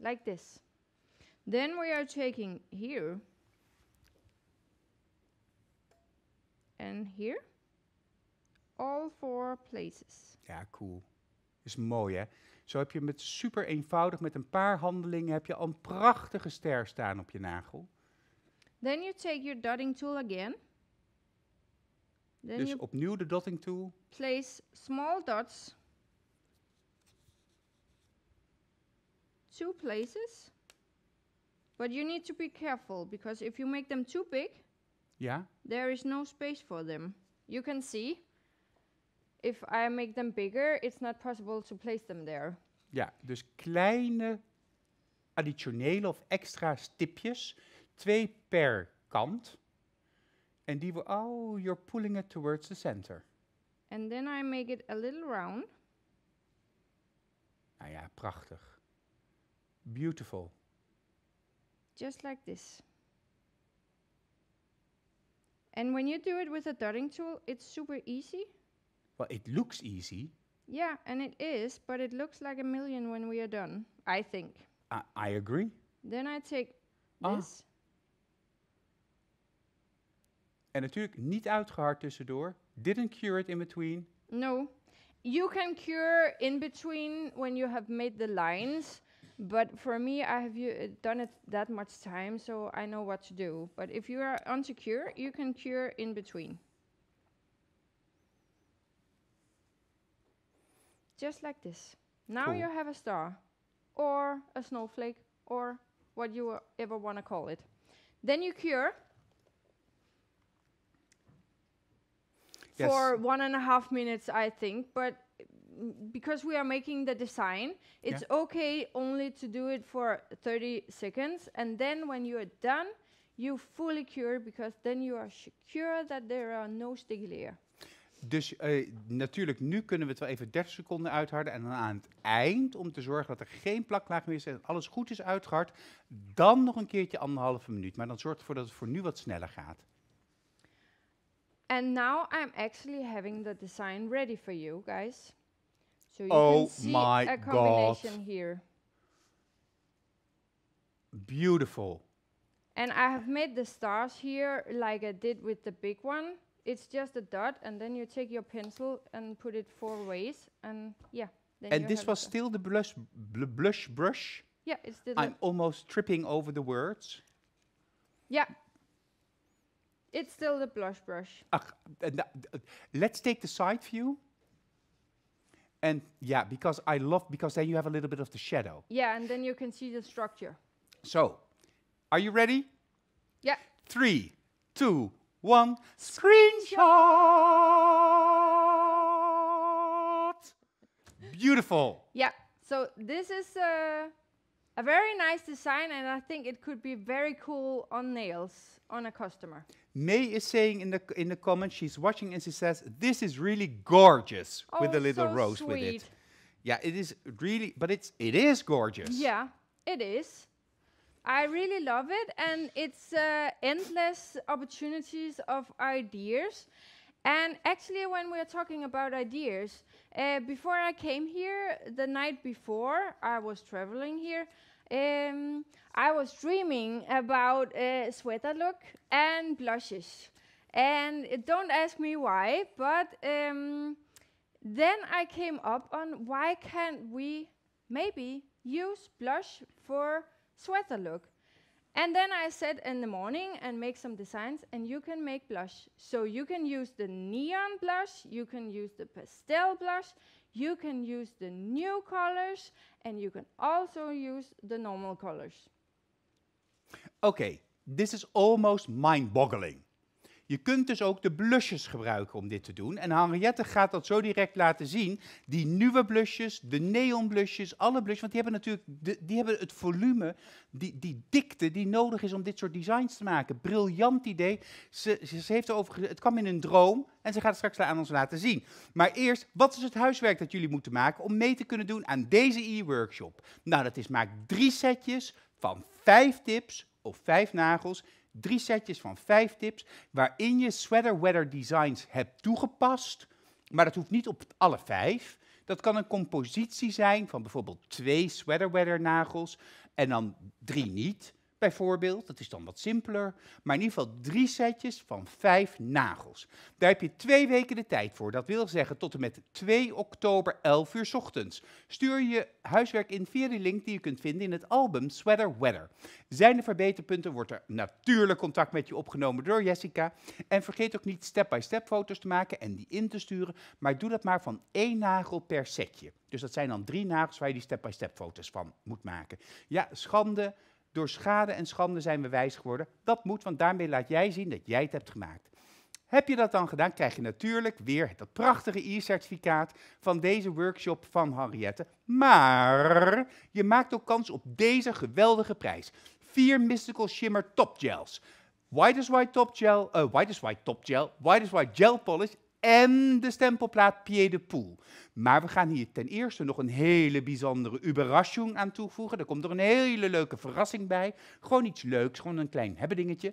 like this then we are taking here and here, All four places. Ja, cool. Is mooi, hè? Zo heb je met super eenvoudig, met een paar handelingen, heb je al een prachtige ster staan op je nagel. Then you take your dotting tool again. dus opnieuw de dotting tool. Place small dots. Two places. But you need to be careful because if you make them too big, yeah. there is no space for them. You can see if I make them bigger, it's not possible to place them there. Ja, dus kleine additionele of extra stipjes Twee per kant. And die will, oh, you're pulling it towards the center. And then I make it a little round. Nou ja, prachtig. Beautiful. Just like this. And when you do it with a dotting tool, it's super easy. Well, it looks easy. Yeah, and it is, but it looks like a million when we are done, I think. I, I agree. Then I take ah. this. En natuurlijk niet uitgehard tussendoor. Didn't cure it in between. No. You can cure in between when you have made the lines. But for me, I have uh, done it that much time, so I know what to do. But if you are unsecure, you can cure in between. Just like this. Now cool. you have a star, or a snowflake, or what you ever want to call it. Then you cure yes. for one and a half minutes, I think. But because we are making the design, it's yeah. okay only to do it for 30 seconds. And then when you are done, you fully cure because then you are secure that there are no sticky layer. Dus eh, natuurlijk, nu kunnen we het wel even 30 seconden uitharden. En dan aan het eind, om te zorgen dat er geen plaklaag meer is en alles goed is uitgehard, dan nog een keertje anderhalve minuut. Maar dan zorgt ervoor dat het voor nu wat sneller gaat. And now I'm actually having the design ready for you guys. So you oh can see my a combination God. here. Beautiful. And I have made the stars here like I did with the big one. It's just a dot, and then you take your pencil and put it four ways, and yeah. and this was still the blush, bl blush brush? Yeah, it's the. I'm almost tripping over the words. Yeah, it's still the blush brush. Uh, uh, let's take the side view. And yeah, because I love, because then you have a little bit of the shadow. Yeah, and then you can see the structure. So, are you ready? Yeah. Three, two, one. Screenshot! Beautiful. Yeah, so this is... Uh a very nice design, and I think it could be very cool on nails on a customer. May is saying in the in the comments she's watching and she says this is really gorgeous oh, with a little so rose sweet. with it. Yeah, it is really, but it's it is gorgeous. Yeah, it is. I really love it, and it's uh, endless opportunities of ideas. And actually, when we are talking about ideas, uh, before I came here, the night before I was traveling here, um, I was dreaming about a sweater look and blushes. And uh, don't ask me why, but um, then I came up on why can't we maybe use blush for sweater look? And then I said in the morning and make some designs, and you can make blush. So you can use the neon blush, you can use the pastel blush, you can use the new colors and you can also use the normal colors. Okay, this is almost mind-boggling. Je kunt dus ook de blusjes gebruiken om dit te doen. En Henriette gaat dat zo direct laten zien. Die nieuwe blusjes, de neonblusjes, alle blusjes. Want die hebben natuurlijk die hebben het volume, die, die dikte die nodig is om dit soort designs te maken. Briljant idee. Ze, ze, heeft over, het kwam in een droom en ze gaat het straks aan ons laten zien. Maar eerst, wat is het huiswerk dat jullie moeten maken om mee te kunnen doen aan deze e-workshop? Nou, dat is maak drie setjes van vijf tips of vijf nagels Drie setjes van vijf tips waarin je sweater weather designs hebt toegepast. Maar dat hoeft niet op alle vijf. Dat kan een compositie zijn van bijvoorbeeld twee sweater weather nagels en dan drie niet bijvoorbeeld. Dat is dan wat simpeler. Maar in ieder geval drie setjes van vijf nagels. Daar heb je twee weken de tijd voor. Dat wil zeggen tot en met 2 oktober 11 uur ochtends. Stuur je huiswerk in via de link die je kunt vinden in het album Sweater Weather. Zijn er verbeterpunten, wordt er natuurlijk contact met je opgenomen door Jessica. En vergeet ook niet step-by-step foto's te maken en die in te sturen. Maar doe dat maar van één nagel per setje. Dus dat zijn dan drie nagels waar je die step by -step foto's van moet maken. Ja, schande door schade en schande zijn we wijs geworden. Dat moet, want daarmee laat jij zien dat jij het hebt gemaakt. Heb je dat dan gedaan, krijg je natuurlijk weer het prachtige e-certificaat van deze workshop van Henriette. Maar je maakt ook kans op deze geweldige prijs. 4 Mystical Shimmer Top Gels. White is White Top Gel, eh, White is White Top Gel, White is White Gel Polish en de stempelplaat Pied de Poel. Maar we gaan hier ten eerste nog een hele bijzondere überrasching aan toevoegen. Er komt er een hele leuke verrassing bij. Gewoon iets leuks, gewoon een klein dingetje.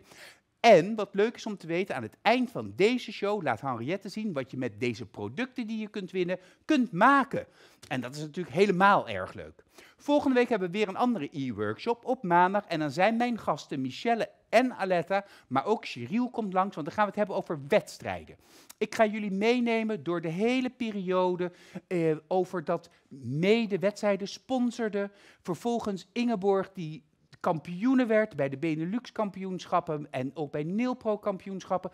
En wat leuk is om te weten, aan het eind van deze show laat Henriette zien wat je met deze producten die je kunt winnen, kunt maken. En dat is natuurlijk helemaal erg leuk. Volgende week hebben we weer een andere e-workshop op maandag. En dan zijn mijn gasten Michelle en Aletta, maar ook Cyril komt langs, want dan gaan we het hebben over wedstrijden. Ik ga jullie meenemen door de hele periode eh, over dat mede-wedstrijden sponsorde. Vervolgens Ingeborg die kampioenen werd bij de Benelux-kampioenschappen en ook bij Nilpro-kampioenschappen.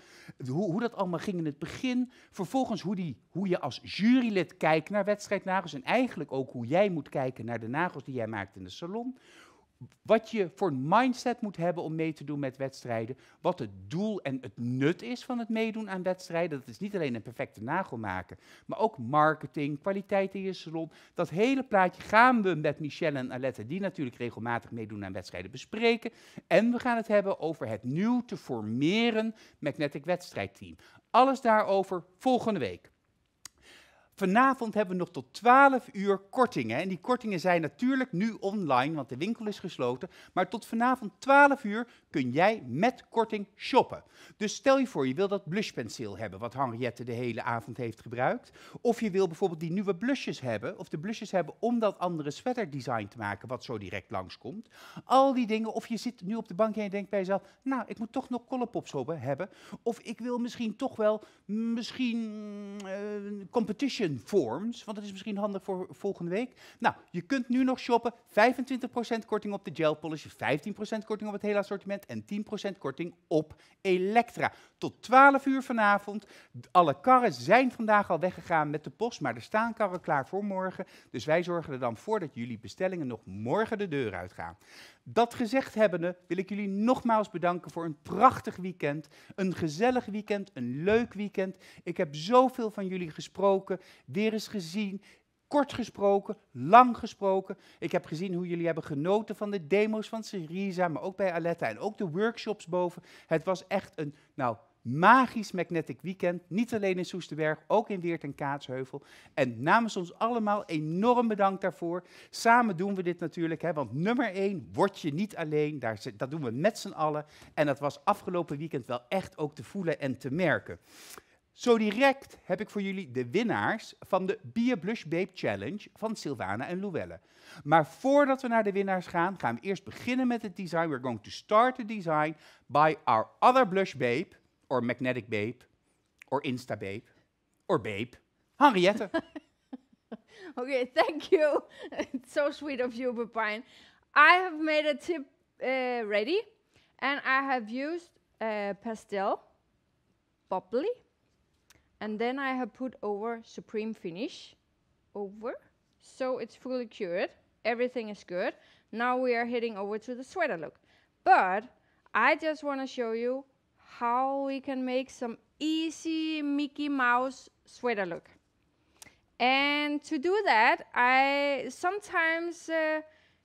Hoe, hoe, dat allemaal ging in het begin. Vervolgens hoe, die, hoe je als jurylid kijkt naar wedstrijdnagels en eigenlijk ook hoe jij moet kijken naar de nagels die jij maakt in de salon wat je voor mindset moet hebben om mee te doen met wedstrijden. Wat het doel en het nut is van het meedoen aan wedstrijden. Dat is niet alleen een perfecte nagel maken, maar ook marketing, kwaliteit in je salon. Dat hele plaatje gaan we met Michelle en Alette, die natuurlijk regelmatig meedoen aan wedstrijden, bespreken. En we gaan het hebben over het nieuw te formeren Magnetic Wedstrijdteam. Alles daarover volgende week. Vanavond hebben we nog tot 12 uur kortingen. En die kortingen zijn natuurlijk nu online, want de winkel is gesloten. Maar tot vanavond 12 uur kun jij met korting shoppen. Dus stel je voor, je wil dat blushpenseel hebben, wat Henriette de hele avond heeft gebruikt. Of je wil bijvoorbeeld die nieuwe blushes hebben, of de blushes hebben om dat andere sweaterdesign te maken, wat zo direct langskomt. Al die dingen, of je zit nu op de bank en je denkt bij jezelf, nou, ik moet toch nog kollepops hebben. Of ik wil misschien toch wel, misschien eh, competition Forms, want dat is misschien handig voor volgende week. Nou, je kunt nu nog shoppen. 25% korting op de gel polish, 15% korting op het hele assortiment en 10% korting op Elektra. Tot 12 uur vanavond. Alle karren zijn vandaag al weggegaan met de post, maar er staan karren klaar voor morgen. Dus wij zorgen er dan voor dat jullie bestellingen nog morgen de deur uitgaan. Dat gezegd hebbende wil ik jullie nogmaals bedanken voor een prachtig weekend, een gezellig weekend, een leuk weekend. Ik heb zoveel van jullie gesproken, weer eens gezien, kort gesproken, lang gesproken. Ik heb gezien hoe jullie hebben genoten van de demo's van Syriza, maar ook bij Aletta en ook de workshops boven. Het was echt een, nou, magisch Magnetic Weekend. Niet alleen in Soesterberg, ook in Weert en Kaatsheuvel. En namens ons allemaal enorm bedankt daarvoor. Samen doen we dit natuurlijk, hè, want nummer één, word je niet alleen. Daar, dat doen we met z'n allen. En dat was afgelopen weekend wel echt ook te voelen en te merken. Zo direct heb ik voor jullie de winnaars van de Beer Blush Babe Challenge van Sylvana en Louelle. Maar voordat we naar de winnaars gaan, gaan we eerst beginnen met het design. We're going to start the design by our other blush babe. or Magnetic Babe, or Insta Babe, or Babe, Henriette. okay, thank you. it's so sweet of you, Pepijn. I have made a tip uh, ready, and I have used uh, pastel, bubbly, and then I have put over supreme finish over, so it's fully cured. Everything is good. Now we are heading over to the sweater look. But I just want to show you how we can make some easy Mickey Mouse sweater look. And to do that, I sometimes uh,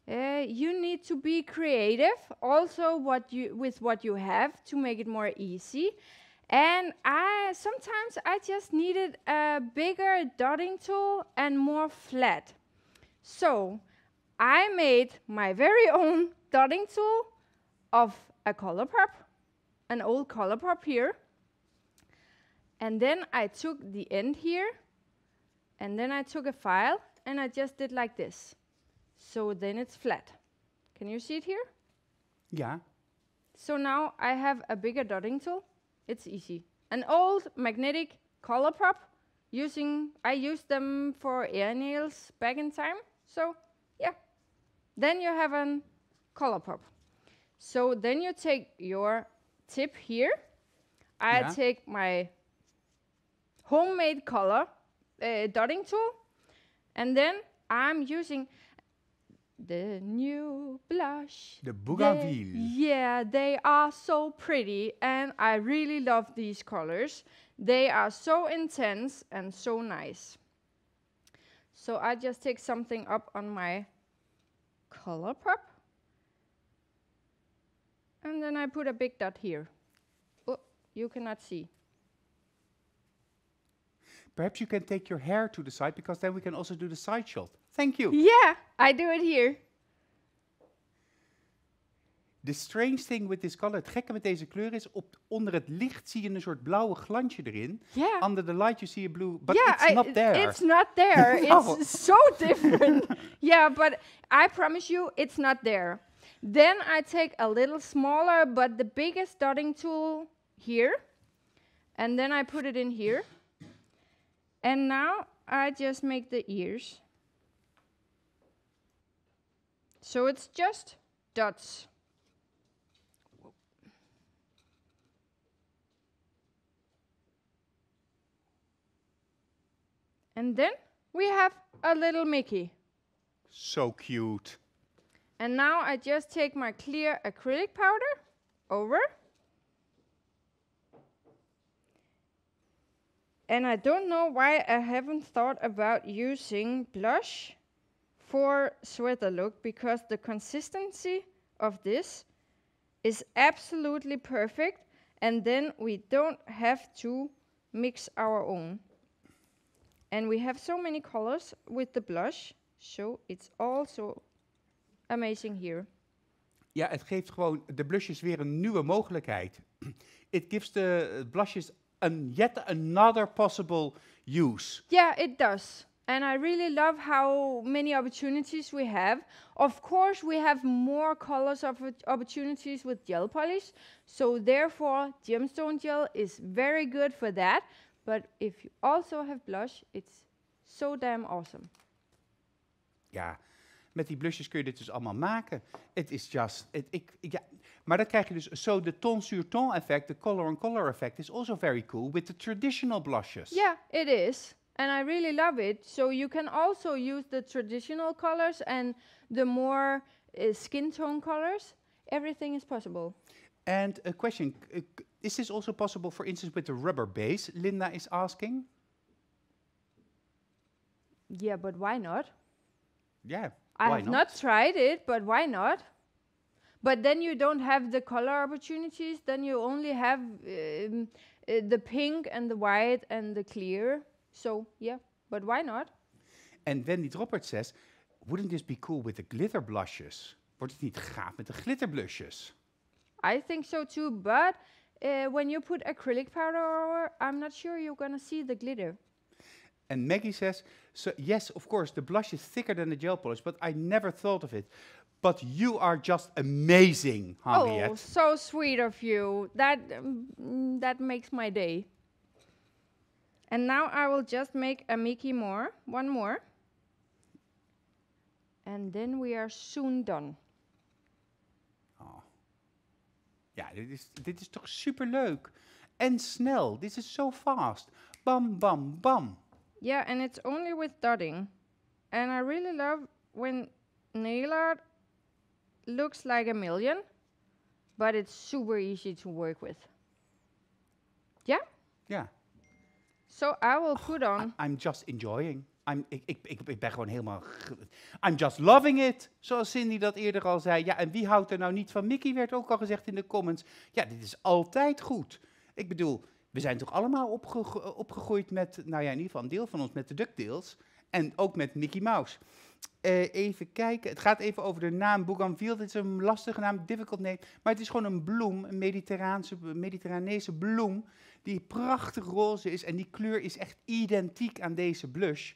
uh, you need to be creative also what you with what you have to make it more easy. And I sometimes I just needed a bigger dotting tool and more flat. So I made my very own dotting tool of a color pop an old color pop here. And then I took the end here, and then I took a file, and I just did like this. So then it's flat. Can you see it here? Yeah. So now I have a bigger dotting tool. It's easy. An old magnetic color prop. Using I used them for air nails back in time. So yeah. Then you have an color prop. So then you take your tip here. I yeah. take my homemade color uh, dotting tool, and then I'm using the new blush. The bougainville. yeah, they are so pretty, and I really love these colors. They are so intense and so nice. So I just take something up on my color prep. and then I put a big dot here. Oh, you cannot see. Perhaps you can take your hair to the side because then we can also do the side shot. Thank you. Yeah, I do it here. The strange thing with this color, het gekke met deze kleur is, op, onder het licht zie je een soort blauwe glansje erin. Yeah. Under the light you see a blue, but yeah, it's I, not there. It's not there. It's so different. yeah, but I promise you, it's not there. Then I take a little smaller, but the biggest dotting tool here, and then I put it in here. And now I just make the ears. So it's just dots. And then we have a little Mickey. So cute. And now I just take my clear acrylic powder over. And I don't know why I haven't thought about using blush for sweater look because the consistency of this is absolutely perfect and then we don't have to mix our own. And we have so many colors with the blush, so it's also amazing here. Ja, het geeft gewoon de weer een nieuwe mogelijkheid. It gives the blushes an yet another possible use. Yeah, it does. And I really love how many opportunities we have. Of course, we have more colors of opportunities with gel polish. So therefore, gemstone gel is very good for that. But if you also have blush, it's so damn awesome. Yeah. Met die blusjes kun je dit dus allemaal maken. Het is just... It, ik, ja. Maar dat krijg je dus... So de ton-sur-ton effect, the color-on-color effect is also very cool with the traditional blushes. Yeah, it is. And I really love it. So you can also use the traditional colors and the more eh, skin tone colors. Everything is possible. And a question, eh, is this also possible, for instance, with the rubber base, Linda is asking? Yeah, but why not? Yeah, I why have not? not tried it, but why not? But then you don't have the color opportunities. Then you only have um, uh, the pink and the white and the clear. So yeah, but why not? And Wendy Droppert says, wouldn't this be cool with the glitter blushes? Wordt het niet gaaf met de blushes? I think so too, but uh, when you put acrylic powder over, I'm not sure you're gonna see the glitter. And Maggie says, so yes, of course, the blush is thicker than the gel polish, but I never thought of it. But you are just amazing, Harriet. Oh, so sweet of you. That, um, that makes my day. And now I will just make a Mickey more, one more. And then we are soon done. Oh. yeah. dit is, dit is toch super leuk. En snel. This is so fast. Bam, bam, bam. Yeah, and it's only with dotting. And I really love when nail art looks like a million, but it's super easy to work with. Ja? Ja. So I will oh, put on... I, I'm just enjoying. I'm, ik, ik, ik, ben gewoon helemaal... I'm just loving it, zoals Cindy dat eerder al zei. Ja, en wie houdt er nou niet van? Mickey werd ook al gezegd in de comments. Ja, dit is altijd goed. Ik bedoel, we zijn toch allemaal opge opgegroeid met, nou ja, in ieder geval een deel van ons met de DuckTales. En ook met Mickey Mouse. Eh, even kijken. Het gaat even over de naam Bougainville. Dit is een lastige naam, difficult name. Maar het is gewoon een bloem, een mediterraneese bloem. Die prachtig roze is. En die kleur is echt identiek aan deze blush.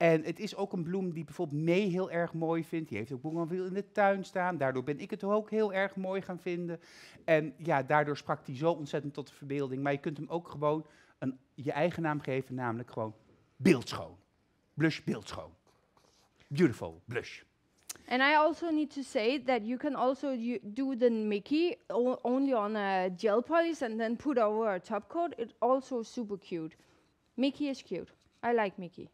En het is ook een bloem die bijvoorbeeld May heel erg mooi vindt. Die heeft ook Bougainville in de tuin staan. Daardoor ben ik het ook heel erg mooi gaan vinden. En ja, daardoor sprak hij zo ontzettend tot de verbeelding. Maar je kunt hem ook gewoon een, je eigen naam geven, namelijk gewoon beeldschoon. Blush beeldschoon. Beautiful blush. And I also need to say that you can also do the Mickey only on a gel polish and then put over a top coat. It's also super cute. Mickey is cute. I like Mickey.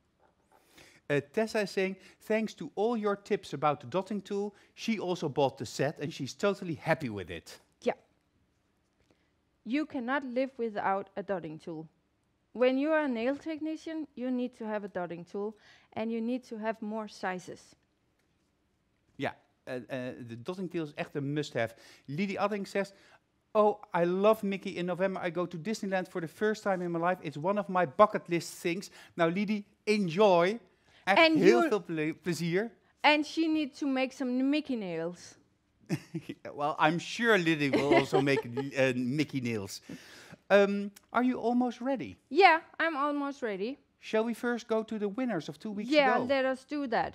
Uh, Tessa is saying, thanks to all your tips about the dotting tool, she also bought the set and she's totally happy with it. Yeah. You cannot live without a dotting tool. When you are a nail technician, you need to have a dotting tool and you need to have more sizes. yeah, uh, eh, uh, de dotting tool is echt a must-have. Lidi Adding says, oh, I love Mickey. In November, I go to Disneyland for the first time in my life. It's one of my bucket list things. Now, Lidi, enjoy. Echt en heel veel ple plezier. And she needs to make some Mickey nails. well, I'm sure Lily will also make uh, Mickey nails. Um, are you almost ready? Yeah, I'm almost ready. Shall we first go to the winners of two weeks yeah, ago? Yeah, let us do that.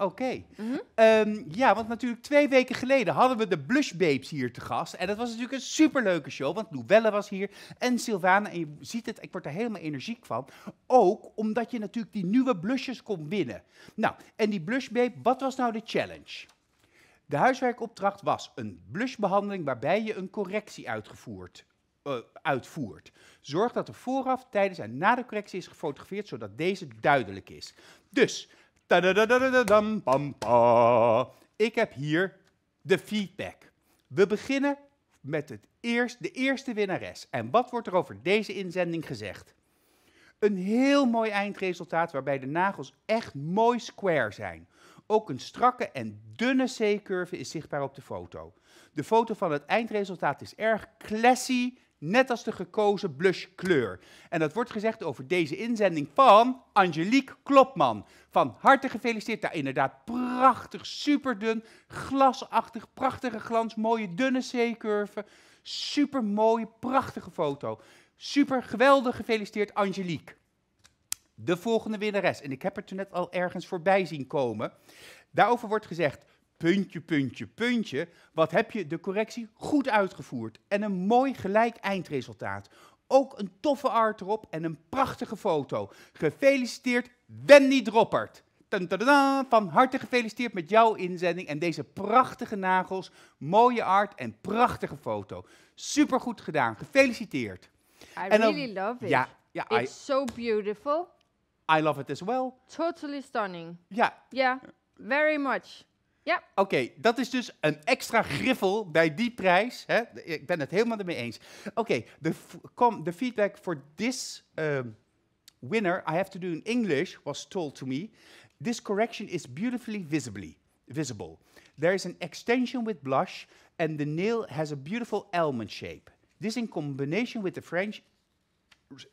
Oké. Mhm. Ehm, ja, want natuurlijk twee weken geleden hadden we de Blush Babes hier te gast. En dat was natuurlijk een superleuke show, want Noelle was hier en Sylvana. En je ziet het, ik word er helemaal energiek van. Ook omdat je natuurlijk die nieuwe blushes kon winnen. Nou, en die Blush Babe, wat was nou de challenge? De huiswerkopdracht was een blushbehandeling waarbij je een correctie uitgevoerd eh, uitvoert. Zorg dat er vooraf, tijdens en na de correctie is gefotografeerd, zodat deze duidelijk is. Dus ik heb hier de feedback. We beginnen met het eerst, de eerste winnares. En wat wordt er over deze inzending gezegd? Een heel mooi eindresultaat waarbij de nagels echt mooi square zijn. Ook een strakke en dunne C-curve is zichtbaar op de foto. De foto van het eindresultaat is erg classy Net als de gekozen blush kleur. En dat wordt gezegd over deze inzending van Angelique Klopman. Van harte gefeliciteerd. Daar inderdaad prachtig, superdun, glasachtig, prachtige glans, mooie dunne C-curve. Super mooie, prachtige foto. Super geweldig gefeliciteerd Angelique. De volgende winnares, en ik heb het er net al ergens voorbij zien komen. Daarover wordt gezegd, puntje, puntje, puntje. Wat heb je de correctie goed uitgevoerd en een mooi gelijk eindresultaat. Ook een toffe art erop en een prachtige foto. Gefeliciteerd Wendy Droppert. van harte gefeliciteerd met jouw inzending en deze prachtige nagels, mooie art en prachtige foto. Super goed gedaan, gefeliciteerd. I really love it. Ja, ja, It's so beautiful. I love it as well. Totally stunning. Ja. yeah, very much. Ja. Oké, okay, dat is dus een extra griffel bij die prijs. Hè? Ik ben het helemaal ermee eens. Oké, okay, de, feedback for this um, winner, I have to do in English, was told to me. This correction is beautifully visibly, visible. There is an extension with blush and the nail has a beautiful almond shape. This in combination with the French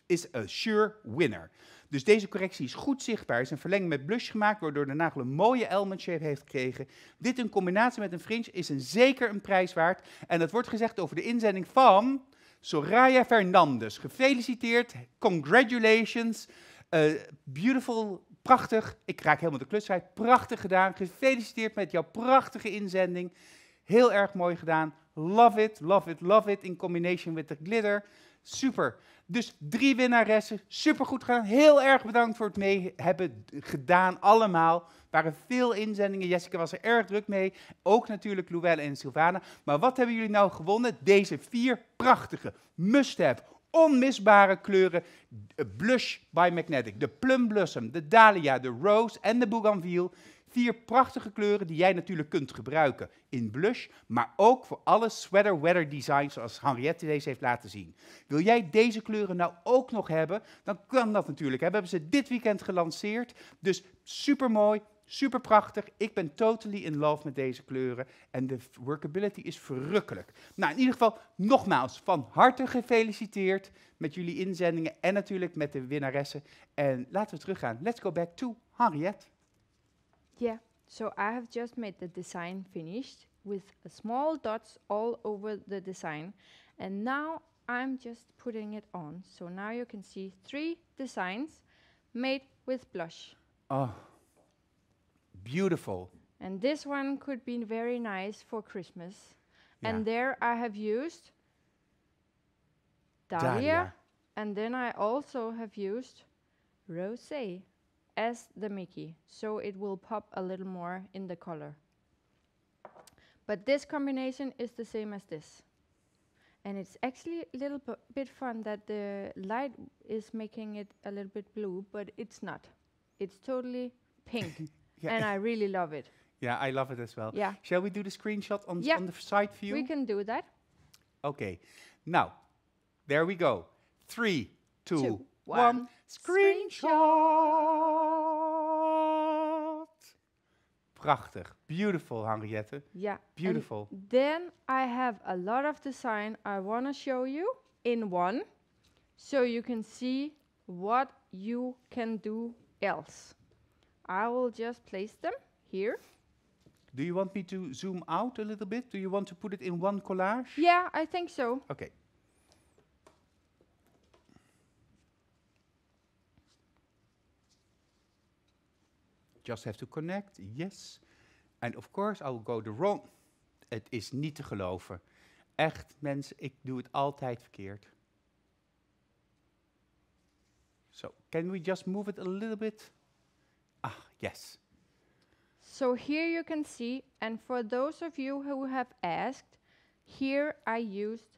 is a sure winner. Dus deze correctie is goed zichtbaar. Is een verlenging met blush gemaakt, waardoor de nagel een mooie almond shape heeft gekregen. Dit in combinatie met een fringe is een zeker een prijs waard. En dat wordt gezegd over de inzending van Soraya Fernandes. Gefeliciteerd, congratulations. Eh, beautiful, prachtig. Ik raak helemaal de klus uit. Prachtig gedaan. Gefeliciteerd met jouw prachtige inzending. Heel erg mooi gedaan. Love it, love it, love it in combination with the glitter. Super. Dus drie winnaressen, supergoed gedaan. Heel erg bedankt voor het mee hebben gedaan allemaal. Er waren veel inzendingen, Jessica was er erg druk mee. Ook natuurlijk Louelle en Sylvana. Maar wat hebben jullie nou gewonnen? Deze vier prachtige must-have onmisbare kleuren Blush by Magnetic. De Plum Blossom, de Dahlia, de Rose en de Bougainville. Vier prachtige kleuren die jij natuurlijk kunt gebruiken in blush, maar ook voor alle sweater weather designs zoals Henriette deze heeft laten zien. Wil jij deze kleuren nou ook nog hebben, dan kan dat natuurlijk. We hebben ze dit weekend gelanceerd, dus super mooi, Super prachtig. Ik ben totally in love met deze kleuren. En de workability is verrukkelijk. Nou, in ieder geval nogmaals van harte gefeliciteerd met jullie inzendingen. En natuurlijk met de winnaressen. En laten we teruggaan. Let's go back to Henriette. Yeah, so I have just made the design finished with small dots all over the design. And now I'm just putting it on. So now you can see three designs made with blush. Oh, beautiful. And this one could be very nice for Christmas. Yeah. And there I have used Dahlia. Dahlia. And then I also have used Rosé as the Mickey, so it will pop a little more in the color. But this combination is the same as this. And it's actually a little bit fun that the light is making it a little bit blue, but it's not. It's totally pink, yeah. and I really love it. Yeah, I love it as well. Yeah. Shall we do the screenshot on, yeah. on the side view? We can do that. Okay. Now, there we go. Three, two, two one. one. Screenshot. Prachtig. Beautiful, Henriette. Yeah. Beautiful. And then I have a lot of design I want to show you in one so you can see what you can do else. I will just place them here. Do you want me to zoom out a little bit? Do you want to put it in one collage? Yeah, I think so. Okay. just have to connect, yes. And of course I will go the wrong. Het is niet te geloven. Echt, mensen, ik doe het altijd verkeerd. So, can we just move it a little bit? Ah, yes. So here you can see, and for those of you who have asked, here I used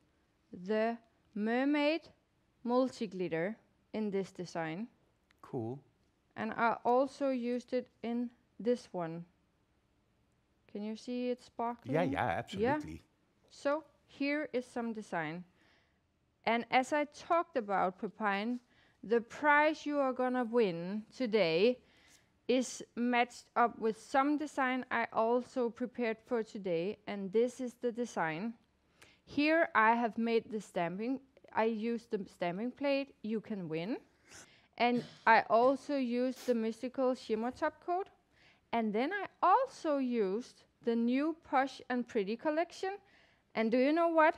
the Mermaid Multi-Glitter in this design. Cool and I also used it in this one. Can you see it sparkling? Yeah, yeah, absolutely. Yeah? So here is some design. And as I talked about Pepine, the prize you are gonna win today is matched up with some design I also prepared for today, and this is the design. Here I have made the stamping. I used the stamping plate, you can win. And I also used the mystical shimmer top coat. And then I also used the new Posh and Pretty collection. And do you know what?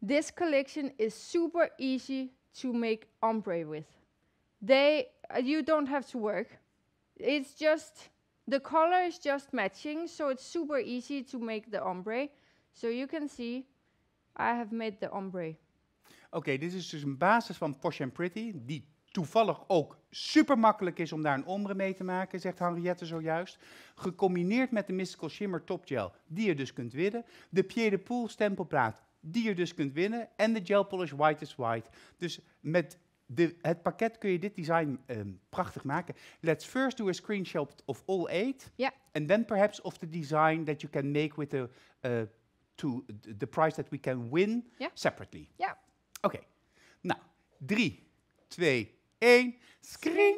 This collection is super easy to make ombre with. They, uh, you don't have to work. It's just, the color is just matching, so it's super easy to make the ombre. So you can see, I have made the ombre. okay, this is just a basis from Posh and Pretty, toevallig ook super makkelijk is om daar een ombre mee te maken, zegt Henriette zojuist. Gecombineerd met de Mystical Shimmer Top Gel, die je dus kunt winnen. De Pierre de Poel stempelplaat, die je dus kunt winnen. En de Gel Polish White is White. Dus met de, het pakket kun je dit design ehm, prachtig maken. Let's first do a screenshot of all eight. ja, And then perhaps of the design that you can make with the, uh, to the that we can win separately. Ja. Oké. Nou, drie, twee, één. Screenshot.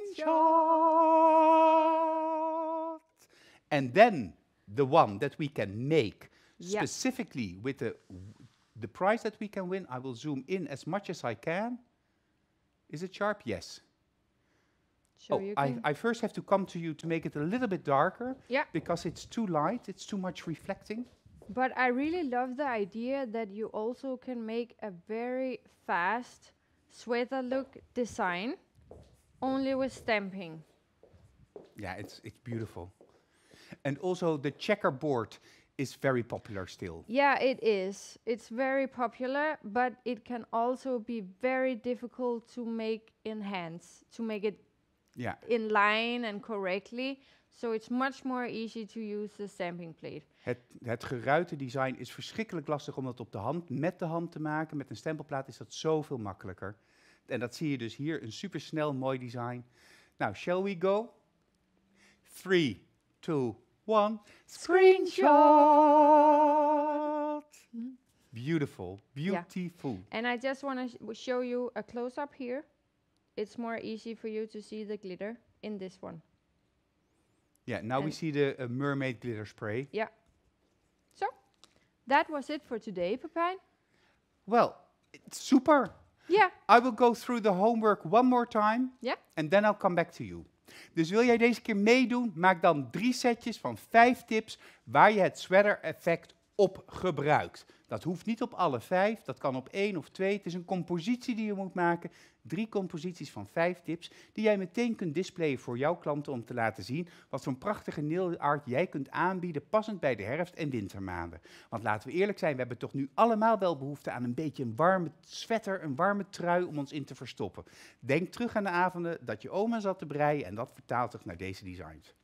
And then the one that we can make yeah. specifically with the, the prize that we can win, I will zoom in as much as I can. Is it sharp? Yes. Sure oh, I, I, first have to come to you to make it a little bit darker. Yeah. Because it's too light, it's too much reflecting. But I really love the idea that you also can make a very fast sweater look design Only with stamping. Ja, it's, it's beautiful. And also the checkerboard is very popular still. Yeah, it is. It's very popular, but it can also be very difficult to make in hands, to make it yeah. in line and correctly. So it's much more easy to use the stamping plate. Het, het geruite design is verschrikkelijk lastig om dat op de hand, met de hand te maken. Met een stempelplaat is dat zoveel makkelijker. En dat zie je dus hier, een supersnel mooi design. Nou, shall we go? 3, 2, 1. Screenshot! Beautiful, beautiful. Yeah. And I just want to sh show you a close-up here. It's more easy for you to see the glitter in this one. Yeah, now and we see the uh, mermaid glitter spray. Yeah. So, that was it for today, Pepijn. Well, it's super. Yeah. I will go through the homework one more time. Yeah. And then I'll come back to you. Dus wil jij deze keer meedoen, maak dan drie setjes van vijf tips waar je het sweater effect op gebruikt. Dat hoeft niet op alle vijf, dat kan op één of twee. Het is een compositie die je moet maken. Drie composities van vijf tips die jij meteen kunt displayen voor jouw klanten om te laten zien wat voor een prachtige nail art jij kunt aanbieden passend bij de herfst- en wintermaanden. Want laten we eerlijk zijn, we hebben toch nu allemaal wel behoefte aan een beetje een warme sweater, een warme trui om ons in te verstoppen. Denk terug aan de avonden dat je oma zat te breien en dat vertaalt zich naar deze designs.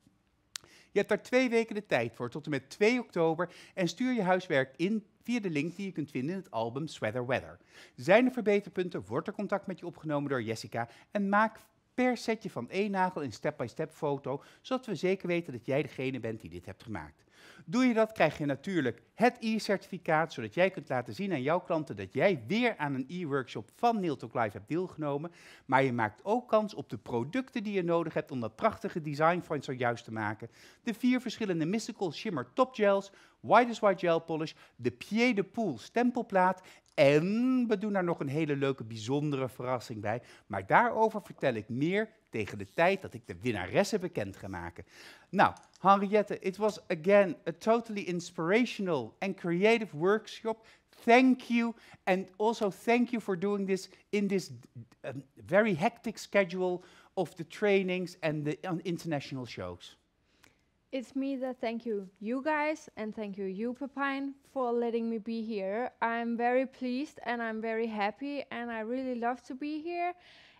Je hebt daar twee weken de tijd voor, tot en met 2 oktober. En stuur je huiswerk in via de link die je kunt vinden in het album Sweater Weather. Zijn er verbeterpunten? Wordt er contact met je opgenomen door Jessica? En maak per setje van één nagel een step by -step foto, zodat we zeker weten dat jij degene bent die dit hebt gemaakt. Doe je dat, krijg je natuurlijk het e-certificaat, zodat jij kunt laten zien aan jouw klanten dat jij weer aan een e-workshop van Neil Talk Live hebt deelgenomen. Maar je maakt ook kans op de producten die je nodig hebt om dat prachtige design van zojuist te maken. De vier verschillende Mystical Shimmer Top Gels, is White Gel Polish, de Pied de Poule stempelplaat en we doen daar nog een hele leuke, bijzondere verrassing bij. Maar daarover vertel ik meer tegen de tijd dat ik de winnaressen bekend ga maken. Nou, Henriette, it was again a totally inspirational and creative workshop. Thank you. And also thank you for doing this in this um, very hectic schedule of the trainings and the uh, international shows. It's me that thank you, you guys, and thank you, you, Papine, for letting me be here. I'm very pleased and I'm very happy, and I really love to be here.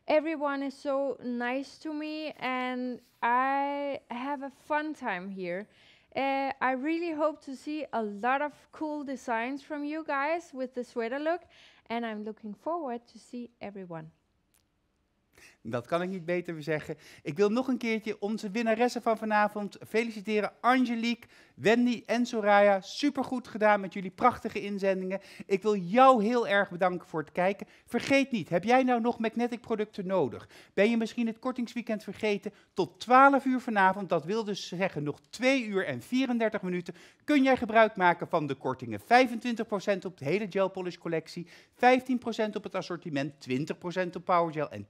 everyone is so nice to me and I have a fun time here. Uh, I really hope to see a lot of cool designs from you guys with the sweater look and I'm looking forward to see everyone. Dat kan ik niet beter zeggen. Ik wil nog een keertje onze winnaressen van vanavond feliciteren. Angelique Wendy en Soraya, supergoed gedaan met jullie prachtige inzendingen. Ik wil jou heel erg bedanken voor het kijken. Vergeet niet, heb jij nou nog Magnetic producten nodig? Ben je misschien het kortingsweekend vergeten? Tot 12 uur vanavond, dat wil dus zeggen nog 2 uur en 34 minuten, kun jij gebruik maken van de kortingen 25% op de hele gel polish collectie, 15% op het assortiment, 20% op Powergel en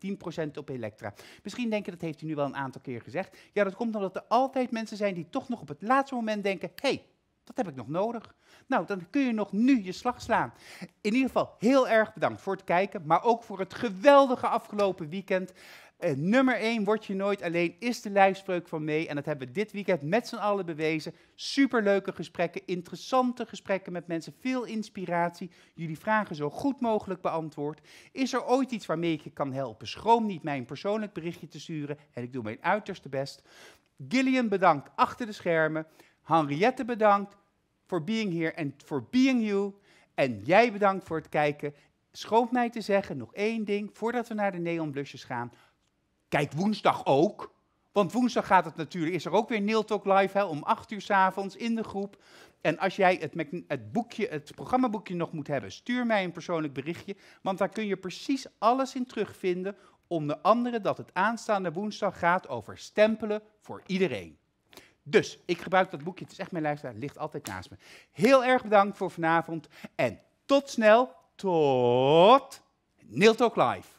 10% op Electra. Misschien denken dat heeft hij nu wel een aantal keer gezegd. Ja, dat komt omdat er altijd mensen zijn die toch nog op het laatste moment denken denken, hey, dat heb ik nog nodig. Nou, dan kun je nog nu je slag slaan. In ieder geval heel erg bedankt voor het kijken, maar ook voor het geweldige afgelopen weekend. Eh, nummer 1 word je nooit alleen is de lijfspreuk van mee. En dat hebben we dit weekend met z'n allen bewezen. Superleuke gesprekken, interessante gesprekken met mensen, veel inspiratie. Jullie vragen zo goed mogelijk beantwoord. Is er ooit iets waarmee ik je kan helpen? Schroom niet mij een persoonlijk berichtje te sturen. En ik doe mijn uiterste best. Gillian, bedankt achter de schermen. Henriette bedankt voor being here en voor being you. En jij bedankt voor het kijken. Schoot mij te zeggen nog één ding voordat we naar de neonblusjes gaan. Kijk woensdag ook. Want woensdag gaat het natuurlijk, is er ook weer Neil Talk Live hè, om 8 uur s avonds in de groep. En als jij het, het, boekje, het programmaboekje nog moet hebben, stuur mij een persoonlijk berichtje. Want daar kun je precies alles in terugvinden. Onder andere dat het aanstaande woensdag gaat over stempelen voor iedereen. Dus ik gebruik dat boekje. Het is echt mijn lijst. Het ligt altijd naast me. Heel erg bedankt voor vanavond. En tot snel. Tot Talk Live.